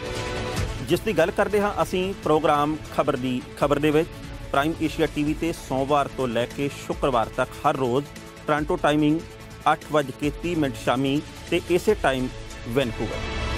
ਜਿਸ ਦੀ ਗੱਲ ਕਰਦੇ ਹਾਂ ਅਸੀਂ ਪ੍ਰੋਗਰਾਮ ਖਬਰ ਦੀ ਖਬਰ ਦੇ ਵਿੱਚ ਪ੍ਰਾਈਮ ਏਸ਼ੀਆ ਟੀਵੀ ਤੇ ਸੋਮਵਾਰ ਤੋਂ ਲੈ ਕੇ ਸ਼ੁੱਕਰਵਾਰ ਤੱਕ ਹਰ ਰੋਜ਼ ਟ੍ਰਾਂਟੋ ਟਾਈਮਿੰਗ 8:30 ਮਿੰਟ ਸ਼ਾਮੀ ਤੇ ਇਸੇ ਟਾਈਮ ਵੈਨਕੂਵਰ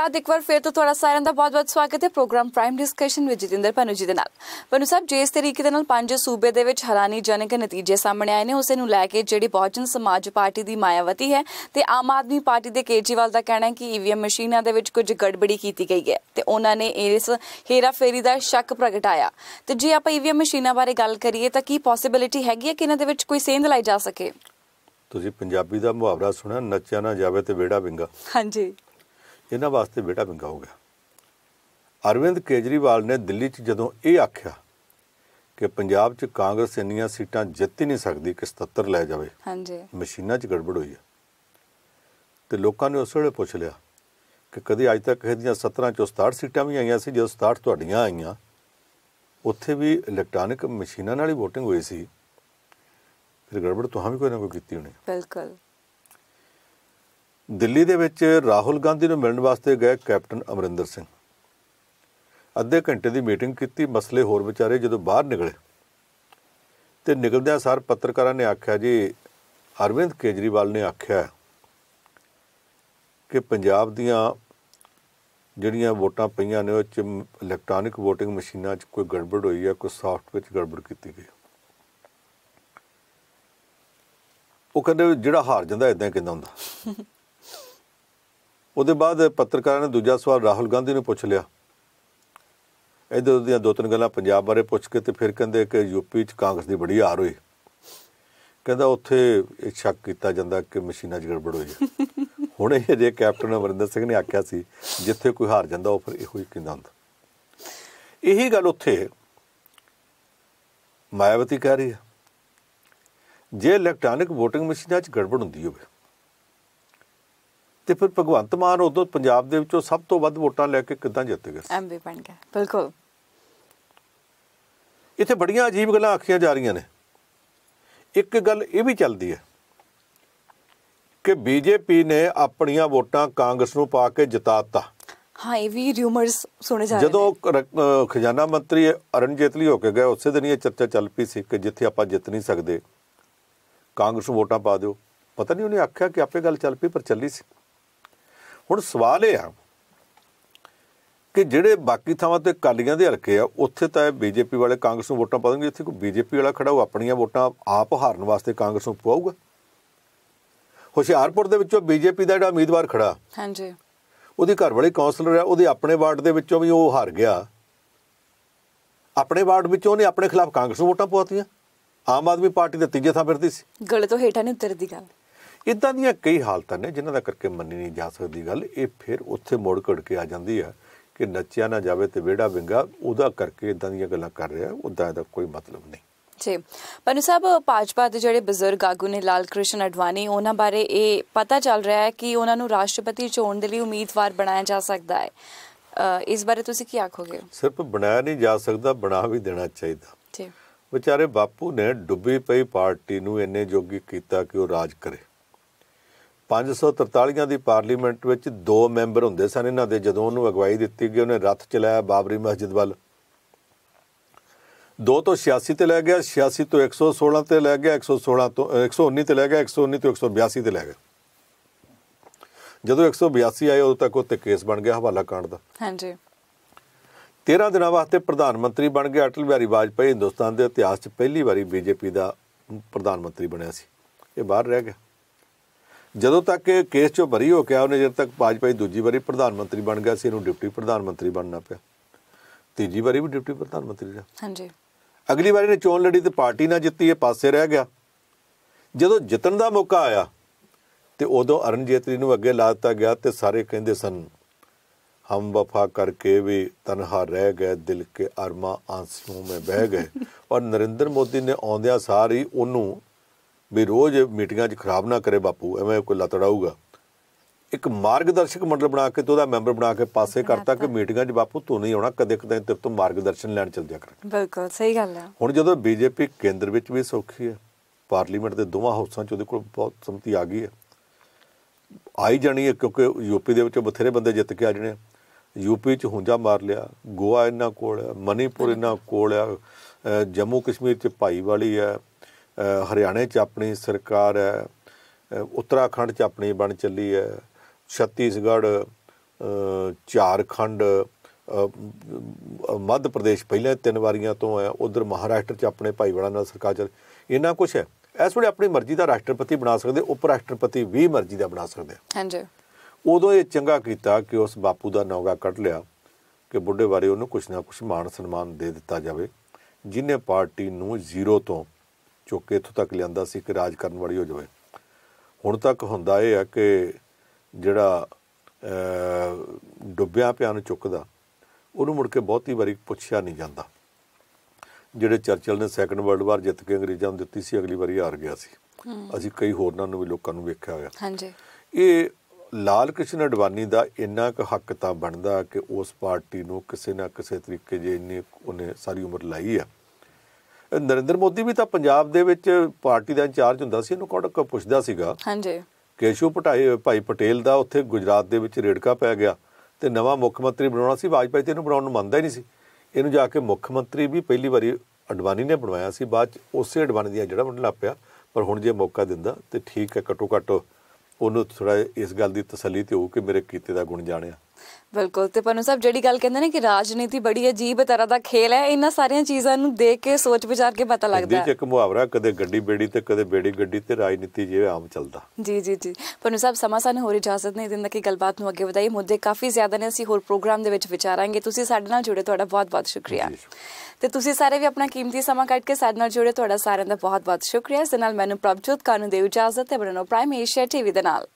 ਬਾਅਦ ਇੱਕ ਵਾਰ ਫਿਰ ਤੋਂ ਤੁਹਾਡਾ ਸਾਰਿਆਂ ਦਾ ਬਹੁਤ-ਬਹੁਤ ਸਵਾਗਤ ਹੈ ਪ੍ਰੋਗਰਾਮ ਪ੍ਰਾਈਮ ਡਿਸਕਸ਼ਨ ਵਿੱਚ ਜਿਤਿੰਦਰ ਪਨੂ ਜੀ ਦੇ ਨਾਲ ਪਨੂ ਸਾਹਿਬ ਇਸ ਤਰੀਕੇ ਦੇ ਨਾਲ ਪੰਜ ਸੂਬੇ ਦੇ ਵਿੱਚ ਜਨਕ ਨਤੀਜੇ ਸਾਹਮਣੇ ਆਏ ਨੇ ਉਸੇ ਨੂੰ ਲੈ ਕੇ ਜਿਹੜੀ ਬਹੁਜਨ ਸਮਾਜ ਪਾਰਟੀ ਦੀ ਮਾਇਆਵਤੀ ਹੈ ਤੇ ਆਮ ਆਦਮੀ ਪਾਰਟੀ ਦੇ ਕੇਜੀਵਾਲ ਦਾ ਕਹਿਣਾ ਹੈ ਕਿ ਈਵੀਐਮ ਮਸ਼ੀਨਾਂ ਦੇ ਵਿੱਚ ਕੁਝ ਗੜਬੜੀ ਕੀਤੀ ਗਈ ਹੈ ਤੇ ਉਹਨਾਂ ਨੇ ਇਸ ਹੇਰਾਫੇਰੀ ਦਾ ਸ਼ੱਕ ਪ੍ਰਗਟਾਇਆ ਤੇ ਜੇ ਆਪਾਂ ਈਵੀਐਮ ਮਸ਼ੀਨਾਂ ਬਾਰੇ ਗੱਲ ਕਰੀਏ ਤਾਂ ਕੀ ਪੋਸਿਬਿਲਿਟੀ ਹੈਗੀ ਹੈ ਕਿ ਇਹਨਾਂ ਦੇ ਵਿੱਚ ਕੋਈ ਸੇਂਧ ਲਾਈ ਜਾ ਸਕੇ ਤੁਸੀਂ ਪੰਜਾਬੀ ਦਾ ਮੁਹਾਵਰਾ ਸੁਣਿਆ ਨੱਚਿਆ ਨਾ ਜਾਵੇ ਤੇ ਵਿੜਾ ਵਿੰਗਾ ਹਾਂਜੀ ਇਹਨਾਂ ਵਾਸਤੇ ਬੇਟਾ ਵਿੰਗਾ ਹੋ ਗਿਆ ਅਰਵਿੰਦ ਕੇਜਰੀਵਾਲ ਨੇ ਦਿੱਲੀ 'ਚ ਜਦੋਂ ਇਹ ਆਖਿਆ ਕਿ ਪੰਜਾਬ 'ਚ ਕਾਂਗਰਸ ਇੰਨੀਆਂ ਸੀਟਾਂ ਜਿੱਤ ਹੀ ਨਹੀਂ ਸਕਦੀ ਕਿ 77 ਲੈ ਜਾਵੇ ਹਾਂਜੀ ਮਸ਼ੀਨਾਂ 'ਚ ਗੜਬੜ ਹੋਈ ਹੈ ਤੇ ਲੋਕਾਂ ਨੇ ਉਸ ਵੇਲੇ ਪੁੱਛ ਲਿਆ ਕਿ ਕਦੇ ਅੱਜ ਤੱਕ ਕਿਸੇ ਦੀਆਂ 17 'ਚੋਂ 67 ਸੀਟਾਂ ਵੀ ਆਈਆਂ ਸੀ ਜਦੋਂ 67 ਤੁਹਾਡੀਆਂ ਆਈਆਂ ਉੱਥੇ ਵੀ ਇਲੈਕਟ੍ਰੋਨਿਕ ਮਸ਼ੀਨਾਂ ਨਾਲ ਹੀ VOTING ਹੋਈ ਸੀ ਫਿਰ ਗੜਬੜ ਤੁਹਾਂ ਵੀ ਕੋਈ ਨਾ ਕੋਈ ਕੀਤੀ ਹੋਣੀ ਬਿਲਕੁਲ ਦਿੱਲੀ ਦੇ ਵਿੱਚ ਰਾਹੁਲ ਗਾਂਧੀ ਨੂੰ ਮਿਲਣ ਵਾਸਤੇ ਗਏ ਕੈਪਟਨ ਅਮਰਿੰਦਰ ਸਿੰਘ ਅੱਧੇ ਘੰਟੇ ਦੀ ਮੀਟਿੰਗ ਕੀਤੀ ਮਸਲੇ ਹੋਰ ਵਿਚਾਰੇ ਜਦੋਂ ਬਾਹਰ ਨਿਕਲੇ ਤੇ ਨਿਕਲਦਿਆਂ ਸਾਰ ਪੱਤਰਕਾਰਾਂ ਨੇ ਆਖਿਆ ਜੀ ਅਰਵਿੰਦ ਕੇਜਰੀਵਾਲ ਨੇ ਆਖਿਆ ਕਿ ਪੰਜਾਬ ਦੀਆਂ ਜਿਹੜੀਆਂ ਵੋਟਾਂ ਪਈਆਂ ਨੇ ਉਹ ਚ ਇਲੈਕਟ੍ਰੋਨਿਕ VOTING ਮਸ਼ੀਨਾਂ 'ਚ ਕੋਈ ਗੜਬੜ ਹੋਈ ਹੈ ਕੋਈ ਸੌਫਟਵੇਅਰ 'ਚ ਗੜਬੜ ਕੀਤੀ ਗਈ ਉਹ ਕਹਿੰਦੇ ਜਿਹੜਾ ਹਾਰ ਜਾਂਦਾ ਇਦਾਂ ਕਿੰਦਾ ਹੁੰਦਾ ਉਹਦੇ ਬਾਅਦ ਪੱਤਰਕਾਰਾਂ ਨੇ ਦੂਜਾ ਸਵਾਲ ਰਾਹੁਲ ਗਾਂਧੀ ਨੂੰ ਪੁੱਛ ਲਿਆ ਇਧਰ ਦੀਆਂ ਦੋ ਤਿੰਨ ਗੱਲਾਂ ਪੰਜਾਬ ਬਾਰੇ ਪੁੱਛ ਕੇ ਤੇ ਫਿਰ ਕਹਿੰਦੇ ਕਿ ਯੂਪੀ 'ਚ ਕਾਂਗਰਸ ਦੀ ਬੜੀ ਹਾਰ ਹੋਈ ਕਹਿੰਦਾ ਉੱਥੇ ਇਹ ਸ਼ੱਕ ਕੀਤਾ ਜਾਂਦਾ ਕਿ ਮਸ਼ੀਨਾਂ 'ਚ ਗੜਬੜ ਹੋਈ ਹੈ ਹੁਣ ਇਹ ਜੇ ਕੈਪਟਨ ਅਮਰਿੰਦਰ ਸਿੰਘ ਨੇ ਆਖਿਆ ਸੀ ਜਿੱਥੇ ਕੋਈ ਹਾਰ ਜਾਂਦਾ ਉਹ ਫਿਰ ਇਹੋ ਹੀ ਕਹਿੰਦਾ ਹੁੰਦਾ ਇਹੀ ਗੱਲ ਉੱਥੇ ਮਾਇਆਵਤੀ ਕਹਿ ਰਹੀ ਹੈ ਜੇ ਇਲੈਕਟ੍ਰੋਨਿਕ VOTING ਮਸ਼ੀਨਾਂ 'ਚ ਗੜਬੜ ਹੁੰਦੀ ਹੋਵੇ ਤੇ ਫਿਰ ਭਗਵੰਤ ਮਾਨ ਉਦੋਂ ਪੰਜਾਬ ਦੇ ਵਿੱਚੋਂ ਸਭ ਤੋਂ ਵੱਧ ਵੋਟਾਂ ਲੈ ਕੇ ਕਿੱਦਾਂ ਜਿੱਤ ਗਿਆ ਐਮਪੀ ਬਣ ਗਿਆ ਬਿਲਕੁਲ ਇੱਥੇ ਬੜੀਆਂ ਅਜੀਬ ਗੱਲਾਂ ਆਖੀਆਂ ਜਾ ਰਹੀਆਂ ਨੇ ਇੱਕ ਗੱਲ ਇਹ ਵੀ ਚੱਲਦੀ ਹੈ ਕਿ ਬੀਜੇਪੀ ਨੇ ਆਪਣੀਆਂ ਵੋਟਾਂ ਕਾਂਗਰਸ ਨੂੰ ਪਾ ਕੇ ਜਿਤਾਤਾ ਹਾਂ ਇਹ ਵੀ ਰਿਊਮਰਸ ਸੁਣੇ ਜਾ ਰਹੇ ਜਦੋਂ ਖਜ਼ਾਨਾ ਮੰਤਰੀ ਅਰਨ ਜੇਤਲੀ ਹੋ ਕੇ ਗਏ ਉਸੇ ਦਿਨ ਇਹ ਚਰਚਾ ਚੱਲ ਪਈ ਸੀ ਕਿ ਜਿੱਥੇ ਆਪਾਂ ਜਿੱਤ ਨਹੀਂ ਸਕਦੇ ਕਾਂਗਰਸ ਨੂੰ ਵੋਟਾਂ ਪਾ ਦਿਓ ਪਤਾ ਨਹੀਂ ਉਹਨੇ ਆਖਿਆ ਕਿ ਆਪੇ ਗੱਲ ਚੱਲ ਪਈ ਪਰ ਚੱਲੀ ਸੀ ਹੁਣ ਸਵਾਲ ਇਹ ਆ ਕਿ ਜਿਹੜੇ ਬਾਕੀ ਥਾਵਾਂ ਤੇ ਕਾਲੀਆਂ ਦੇ ਹਲਕੇ ਆ ਉੱਥੇ ਤਾਂ ਇਹ ਬੀਜੇਪੀ ਵਾਲੇ ਕਾਂਗਰਸ ਨੂੰ ਵੋਟਾਂ ਪਾ ਦੇਣਗੇ ਇੱਥੇ ਕੋਈ ਬੀਜੇਪੀ ਵਾਲਾ ਖੜਾ ਉਹ ਆਪਣੀਆਂ ਵੋਟਾਂ ਆਪ ਹਾਰਨ ਵਾਸਤੇ ਕਾਂਗਰਸ ਨੂੰ ਪਵਾਊਗਾ ਹੁਸ਼ਿਆਰਪੁਰ ਦੇ ਵਿੱਚੋਂ ਬੀਜੇਪੀ ਦਾ ਜਿਹੜਾ ਉਮੀਦਵਾਰ ਖੜਾ ਹਾਂਜੀ ਉਹਦੀ ਘਰ ਵਾਲੀ ਕਾਉਂਸਲਰ ਆ ਉਹਦੇ ਆਪਣੇ ਵਾਰਡ ਦੇ ਵਿੱਚੋਂ ਵੀ ਉਹ ਹਾਰ ਗਿਆ ਆਪਣੇ ਵਾਰਡ ਵਿੱਚੋਂ ਉਹਨੇ ਆਪਣੇ ਖਿਲਾਫ ਕਾਂਗਰਸ ਨੂੰ ਵੋਟਾਂ ਪਵਾਤੀਆਂ ਆਮ ਆਦਮੀ ਪਾਰਟੀ ਦੇ ਤੀਜੇ ਥਾਂ ਫਿਰਦੀ ਸੀ ਗਲੇ ਤੋਂ ਹੇਠਾਂ ਨਹੀਂ ਉਤਰਦੀ ਗੱਲ ਇਦਾਂ ਦੀਆਂ ਕਈ ਹਾਲਤਾਂ ਨੇ ਜਿਨ੍ਹਾਂ ਦਾ ਕਰਕੇ ਮੰਨੀ ਨਹੀਂ ਜਾ ਸਕਦੀ ਗੱਲ ਇਹ ਫਿਰ ਉੱਥੇ ਮੋੜ ਘੜ ਕੇ ਆ ਜਾਂਦੀ ਹੈ ਕਿ ਨੱਚਿਆ ਨਾ ਜਾਵੇ ਤੇ ਵਿਹੜਾ ਵਿੰਗਾ ਉਹਦਾ ਕਰਕੇ ਇਦਾਂ ਦੀਆਂ ਗੱਲਾਂ ਕਰ ਰਿਹਾ ਉਹਦਾ ਇਹਦਾ ਕੋਈ ਮਤਲਬ ਨਹੀਂ ਜੀ ਪਨੂ ਸਾਹਿਬ ਪਾਜਪਾ ਦੇ ਜਿਹੜੇ ਬਜ਼ੁਰਗ ਆਗੂ ਨੇ ਲਾਲ ਕ੍ਰਿਸ਼ਨ ਅਡਵਾਨੀ ਉਹਨਾਂ ਬਾਰੇ ਇਹ ਪਤਾ ਚੱਲ ਰਿਹਾ ਹੈ ਕਿ ਉਹਨਾਂ ਨੂੰ ਰਾਸ਼ਟਰਪਤੀ ਚੋਣ ਦੇ ਲਈ ਉਮੀਦਵਾਰ ਬਣਾਇਆ ਜਾ ਸਕਦਾ ਹੈ ਇਸ ਬਾਰੇ ਤੁਸੀਂ ਕੀ ਆਖੋਗੇ ਸਿਰਫ ਬਣਾਇਆ ਨਹੀਂ ਜਾ ਸਕਦਾ ਬਣਾ ਵੀ ਦੇਣਾ ਚਾਹੀਦਾ ਜੀ ਵਿਚਾਰੇ ਬਾਪੂ ਨੇ ਡੁੱਬੀ ਪਈ ਪਾਰਟੀ ਨੂੰ ਇੰਨੇ ਜੋਗੀ ਕੀਤਾ ਕਿ ਉਹ ਰਾਜ ਕਰੇ 543 ਦੀ ਪਾਰਲੀਮੈਂਟ ਵਿੱਚ ਦੋ ਮੈਂਬਰ ਹੁੰਦੇ ਸਨ ਇਹਨਾਂ ਦੇ ਜਦੋਂ ਉਹਨੂੰ ਅਗਵਾਈ ਦਿੱਤੀ ਗਈ ਉਹਨੇ ਰੱਥ ਚਲਾਇਆ ਬਾਬਰੀ ਮਸਜਿਦ ਵੱਲ 2 ਤੋਂ 86 ਤੇ ਲੈ ਗਿਆ 86 ਤੋਂ 116 ਤੇ ਲੈ ਗਿਆ 116 ਤੋਂ 119 ਤੇ ਲੈ ਗਿਆ 119 ਤੋਂ 182 ਤੇ ਲੈ ਗਿਆ ਜਦੋਂ 182 ਆਏ ਉਦੋਂ ਤੱਕ ਉਹ ਤੇ ਕੇਸ ਬਣ ਗਿਆ ਹਵਾਲਾ ਕਾਂਡ ਦਾ ਹਾਂਜੀ 13 ਦਿਨਾਂ ਵਾਸਤੇ ਪ੍ਰਧਾਨ ਮੰਤਰੀ ਬਣ ਗਿਆ ਅਟਲ ਬਿਹਾਰੀ ਵਾਜਪਾਈ ਹਿੰਦੁਸਤਾਨ ਦੇ ਇਤਿਹਾਸ 'ਚ ਪਹਿਲੀ ਵਾਰੀ ਬੀਜੇਪੀ ਦਾ ਪ੍ਰਧਾਨ ਮੰਤਰੀ ਬਣਿਆ ਸੀ ਇਹ ਬਾਹਰ ਰਹਿ ਗਿਆ ਜਦੋਂ ਤੱਕ ਕੇਸ ਚੋਂ ਬਰੀ ਹੋ ਕੇ ਆ ਉਹਨੇ ਜਦ ਤੱਕ ਪਾਜਪਾਈ ਦੂਜੀ ਵਾਰੀ ਪ੍ਰਧਾਨ ਮੰਤਰੀ ਬਣ ਗਿਆ ਸੀ ਇਹਨੂੰ ਡਿਪਟੀ ਪ੍ਰਧਾਨ ਮੰਤਰੀ ਬਣਨਾ ਪਿਆ ਤੀਜੀ ਵਾਰੀ ਵੀ ਡਿਪਟੀ ਪ੍ਰਧਾਨ ਮੰਤਰੀ ਰਿਹਾ ਹਾਂਜੀ ਅਗਲੀ ਵਾਰੀ ਨੇ ਚੋਣ ਲੜੀ ਤੇ ਪਾਰਟੀ ਨਾ ਜਿੱਤੀ ਇਹ ਪਾਸੇ ਰਹਿ ਗਿਆ ਜਦੋਂ ਜਿੱਤਣ ਦਾ ਮੌਕਾ ਆਇਆ ਤੇ ਉਦੋਂ ਅਰਨ ਜੇਤਲੀ ਨੂੰ ਅੱਗੇ ਲਾ ਦਿੱਤਾ ਗਿਆ ਤੇ ਸਾਰੇ ਕਹਿੰਦੇ ਸਨ ਹਮ ਵਫਾ ਕਰਕੇ ਵੀ ਤਨਹਾ ਰਹਿ ਗਏ ਦਿਲ ਕੇ ਅਰਮਾ ਆਂਸੂ ਮੇ ਬਹਿ ਗਏ ਔਰ ਨਰਿੰਦਰ ਮੋਦੀ ਨੇ ਆਉਂਦਿਆ ਸਾਰੀ ਉਹਨੂੰ ਵੀ ਰੋਜ਼ ਮੀਟਿੰਗਾਂ 'ਚ ਖਰਾਬ ਨਾ ਕਰੇ ਬਾਪੂ ਐਵੇਂ ਕੋਈ ਲਤੜਾਊਗਾ ਇੱਕ ਮਾਰਗਦਰਸ਼ਕ ਮੰਡਲ ਬਣਾ ਕੇ ਤੇ ਉਹਦਾ ਮੈਂਬਰ ਬਣਾ ਕੇ ਪਾਸੇ ਕਰਤਾ ਕਿ ਮੀਟਿੰਗਾਂ 'ਚ ਬਾਪੂ ਤੂੰ ਨਹੀਂ ਆਉਣਾ ਕਦੇ ਕਦੇ ਤੇਰੇ ਤੋਂ ਮਾਰਗਦਰਸ਼ਨ ਲੈਣ ਚਲ ਜਾ ਕਰ ਬਿਲਕੁਲ ਸਹੀ ਗੱਲ ਹੈ ਹੁਣ ਜਦੋਂ ਬੀਜੇਪੀ ਕੇਂਦਰ ਵਿੱਚ ਵੀ ਸੌਖੀ ਹੈ ਪਾਰਲੀਮੈਂਟ ਦੇ ਦੋਵਾਂ ਹਾਊਸਾਂ 'ਚ ਉਹਦੇ ਕੋਲ ਬਹੁਤ ਸੰਮਤੀ ਆ ਗਈ ਹੈ ਆਈ ਜਾਣੀ ਹੈ ਕਿਉਂਕਿ ਯੂਪੀ ਦੇ ਵਿੱਚ ਬਥੇਰੇ ਬੰਦੇ ਜਿੱਤ ਕੇ ਆ ਜਣੇ ਯੂਪੀ 'ਚ ਹੁੰਜਾ ਮਾਰ ਲਿਆ ਗੋਆ ਇਹਨਾਂ ਕੋਲ ਹੈ ਮਨੀਪੁਰ ਇਹਨਾਂ ਕੋਲ ਹੈ ਜੰਮੂ ਕਸ਼ਮੀਰ 'ਚ ਵਾਲੀ ਹੈ ਹਰਿਆਣੇ 'ਚ ਆਪਣੀ ਸਰਕਾਰ ਹੈ ਉੱਤਰਾਖੰਡ 'ਚ ਆਪਣੀ ਬਣ ਚੱਲੀ ਹੈ ਛੱਤੀਸਗੜ੍ਹ ਝਾਰਖੰਡ ਮੱਧ ਪ੍ਰਦੇਸ਼ ਪਹਿਲੇ ਤਿੰਨ ਵਾਰੀਆਂ ਤੋਂ ਹੈ ਉਧਰ ਮਹਾਰਾਸ਼ਟਰ 'ਚ ਆਪਣੇ ਭਾਈਵਾਲਾਂ ਨਾਲ ਸਰਕਾਰ ਚੱਲ ਇੰਨਾ ਕੁਝ ਹੈ ਇਸ ਵੇਲੇ ਆਪਣੀ ਮਰਜ਼ੀ ਦਾ ਰਾਸ਼ਟਰਪਤੀ ਬਣਾ ਸਕਦੇ ਉਪ ਰਾਸ਼ਟਰਪਤੀ ਵੀ ਮਰਜ਼ੀ ਦਾ ਬਣਾ ਸਕਦੇ ਹਾਂਜੀ ਉਦੋਂ ਇਹ ਚੰਗਾ ਕੀਤਾ ਕਿ ਉਸ ਬਾਪੂ ਦਾ ਨੌਗਾ ਕੱਢ ਲਿਆ ਕਿ ਬੁੱਢੇ ਬਾਰੇ ਉਹਨੂੰ ਕੁਛ ਨਾ ਕੁਛ ਮਾਣ ਸਨਮਾਨ ਦੇ ਦਿੱਤਾ ਜਾਵੇ ਜਿਨੇ ਪਾਰਟੀ ਨੂੰ ਜ਼ੀਰੋ ਤੋਂ ਚੁੱਕ ਕੇ ਇੱਥੋਂ ਤੱਕ ਲਿਆਂਦਾ ਸੀ ਕਿ ਰਾਜ ਕਰਨ ਵਾਲੀ ਹੋ ਜਾਵੇ ਹੁਣ ਤੱਕ ਹੁੰਦਾ ਇਹ ਆ ਕਿ ਜਿਹੜਾ ਡੁੱਬਿਆ ਪਿਆ ਨੂੰ ਚੁੱਕਦਾ ਉਹਨੂੰ ਮੁੜ ਕੇ ਬਹੁਤੀ ਵਾਰੀ ਪੁੱਛਿਆ ਨਹੀਂ ਜਾਂਦਾ ਜਿਹੜੇ ਚਰਚਲ ਨੇ ਸੈਕੰਡ ਵਰਲਡ ਵਾਰ ਜਿੱਤ ਕੇ ਅੰਗਰੇਜ਼ਾਂ ਨੂੰ ਦਿੱਤੀ ਸੀ ਅਗਲੀ ਵਾਰੀ ਹਾਰ ਗਿਆ ਸੀ ਅਸੀਂ ਕਈ ਹੋਰਨਾਂ ਨੂੰ ਵੀ ਲੋਕਾਂ ਨੂੰ ਵੇਖਿਆ ਹੋਇਆ ਹਾਂਜੀ ਇਹ ਲਾਲ ਕ੍ਰਿਸ਼ਨ ਅਡਵਾਨੀ ਦਾ ਇੰਨਾ ਕੁ ਹੱਕ ਤਾਂ ਬਣਦਾ ਕਿ ਉਸ ਪਾਰਟੀ ਨੂੰ ਕਿਸੇ ਨਾ ਕਿਸੇ ਤਰੀਕੇ ਜੇ ਇੰਨੇ ਉਹਨੇ ਸਾਰੀ ਉਮਰ ਲਾਈ ਆ ਨਰਿੰਦਰ ਮੋਦੀ ਵੀ ਤਾਂ ਪੰਜਾਬ ਦੇ ਵਿੱਚ ਪਾਰਟੀ ਦਾ ਇੰਚਾਰਜ ਹੁੰਦਾ ਸੀ ਇਹਨੂੰ ਕੌਣ ਪੁੱਛਦਾ ਸੀਗਾ ਹਾਂਜੀ ਕੇਸ਼ੂ ਪਟਾਈ ਭਾਈ ਪਟੇਲ ਦਾ ਉੱਥੇ ਗੁਜਰਾਤ ਦੇ ਵਿੱਚ ਰੇੜਕਾ ਪੈ ਗਿਆ ਤੇ ਨਵਾਂ ਮੁੱਖ ਮੰਤਰੀ ਬਣਾਉਣਾ ਸੀ ਵਾਜਪਾਈ ਤੇ ਇਹਨੂੰ ਬਣਾਉਣ ਨੂੰ ਮੰਨਦਾ ਹੀ ਨਹੀਂ ਸੀ ਇਹਨੂੰ ਜਾ ਕੇ ਮੁੱਖ ਮੰਤਰੀ ਵੀ ਪਹਿਲੀ ਵਾਰੀ ਅਡਵਾਨੀ ਨੇ ਬਣਵਾਇਆ ਸੀ ਬਾਅਦ ਚ ਉਸੇ ਅਡਵਾਨੀ ਦੀ ਜਿਹੜਾ ਵੰਡਣ ਲੱਪਿਆ ਪਰ ਹੁਣ ਜੇ ਮੌਕਾ ਦਿੰਦਾ ਤੇ ਠੀਕ ਹੈ ਘਟੋ ਘਟ ਉਹਨੂੰ ਥੋੜਾ ਇਸ ਗੱਲ ਦੀ ਤਸੱਲੀ ਤੇ ਹੋ ਕਿ ਮੇਰੇ ਕੀਤੇ ਦਾ ਗੁਣ ਜਾਣਿਆ ਬਿਲਕੁਲ ਤੇ ਪਨੂ ਸਾਹਿਬ ਜਿਹੜੀ ਗੱਲ ਕਹਿੰਦੇ ਨੇ ਕਿ ਰਾਜਨੀਤੀ ਬੜੀ ਅਜੀਬ ਤਰ੍ਹਾਂ ਦਾ ਖੇਲ ਹੈ ਇਹਨਾਂ ਸਾਰੀਆਂ ਚੀਜ਼ਾਂ ਨੂੰ ਦੇਖ ਕੇ ਸੋਚ ਵਿਚਾਰ ਕੇ ਪਤਾ ਲੱਗਦਾ ਹੈ ਜੀ ਇੱਕ ਮੁਹਾਵਰਾ ਕਦੇ ਗੱਡੀ ਬੇੜੀ ਤੇ ਕਦੇ ਬੇੜੀ ਗੱਡੀ ਤੇ ਰਾਜਨੀਤੀ ਜਿਵੇਂ ਆਮ ਚੱਲਦਾ ਜੀ ਜੀ ਜੀ ਪਨੂ ਸਾਹਿਬ ਸਮਾਂ ਸਾਨੂੰ ਹੋਰ ਇਜਾਜ਼ਤ ਨਹੀਂ ਦਿੰਦਾ ਕਿ ਗੱਲਬਾਤ ਨੂੰ ਅੱਗੇ ਵਧਾਈਏ ਮੁੱਦੇ ਕਾਫੀ ਜ਼ਿਆਦਾ ਨੇ ਅਸੀਂ ਹੋਰ ਪ੍ਰੋਗਰਾਮ ਦੇ ਵਿੱਚ ਵਿਚਾਰਾਂਗੇ ਤੁਸੀਂ ਸਾਡੇ ਨਾਲ ਜੁੜੇ ਤੁਹਾਡਾ ਬਹੁਤ-ਬਹੁਤ ਸ਼ੁਕਰੀਆ ਤੇ ਤੁਸੀਂ ਸਾਰੇ ਵੀ ਆਪਣਾ ਕੀਮਤੀ ਸਮਾਂ ਕੱਢ ਕੇ ਸਾਡੇ ਨਾਲ ਜੁੜੇ ਤੁਹਾਡਾ ਸਾਰਿਆਂ ਦਾ ਬਹੁਤ-ਬਹੁਤ ਸ਼ੁਕਰੀਆ ਇਸ ਨਾਲ ਮੈਨੂੰ ਪ੍ਰਭਜੋਤ ਕਾਨੂੰ ਦੇ ਇਜਾਜ਼ਤ ਤੇ ਬਰਨੋ ਪ੍ਰਾਈਮ ਏਸ਼ੀਆ ਟੀਵੀ ਦੇ ਨਾਲ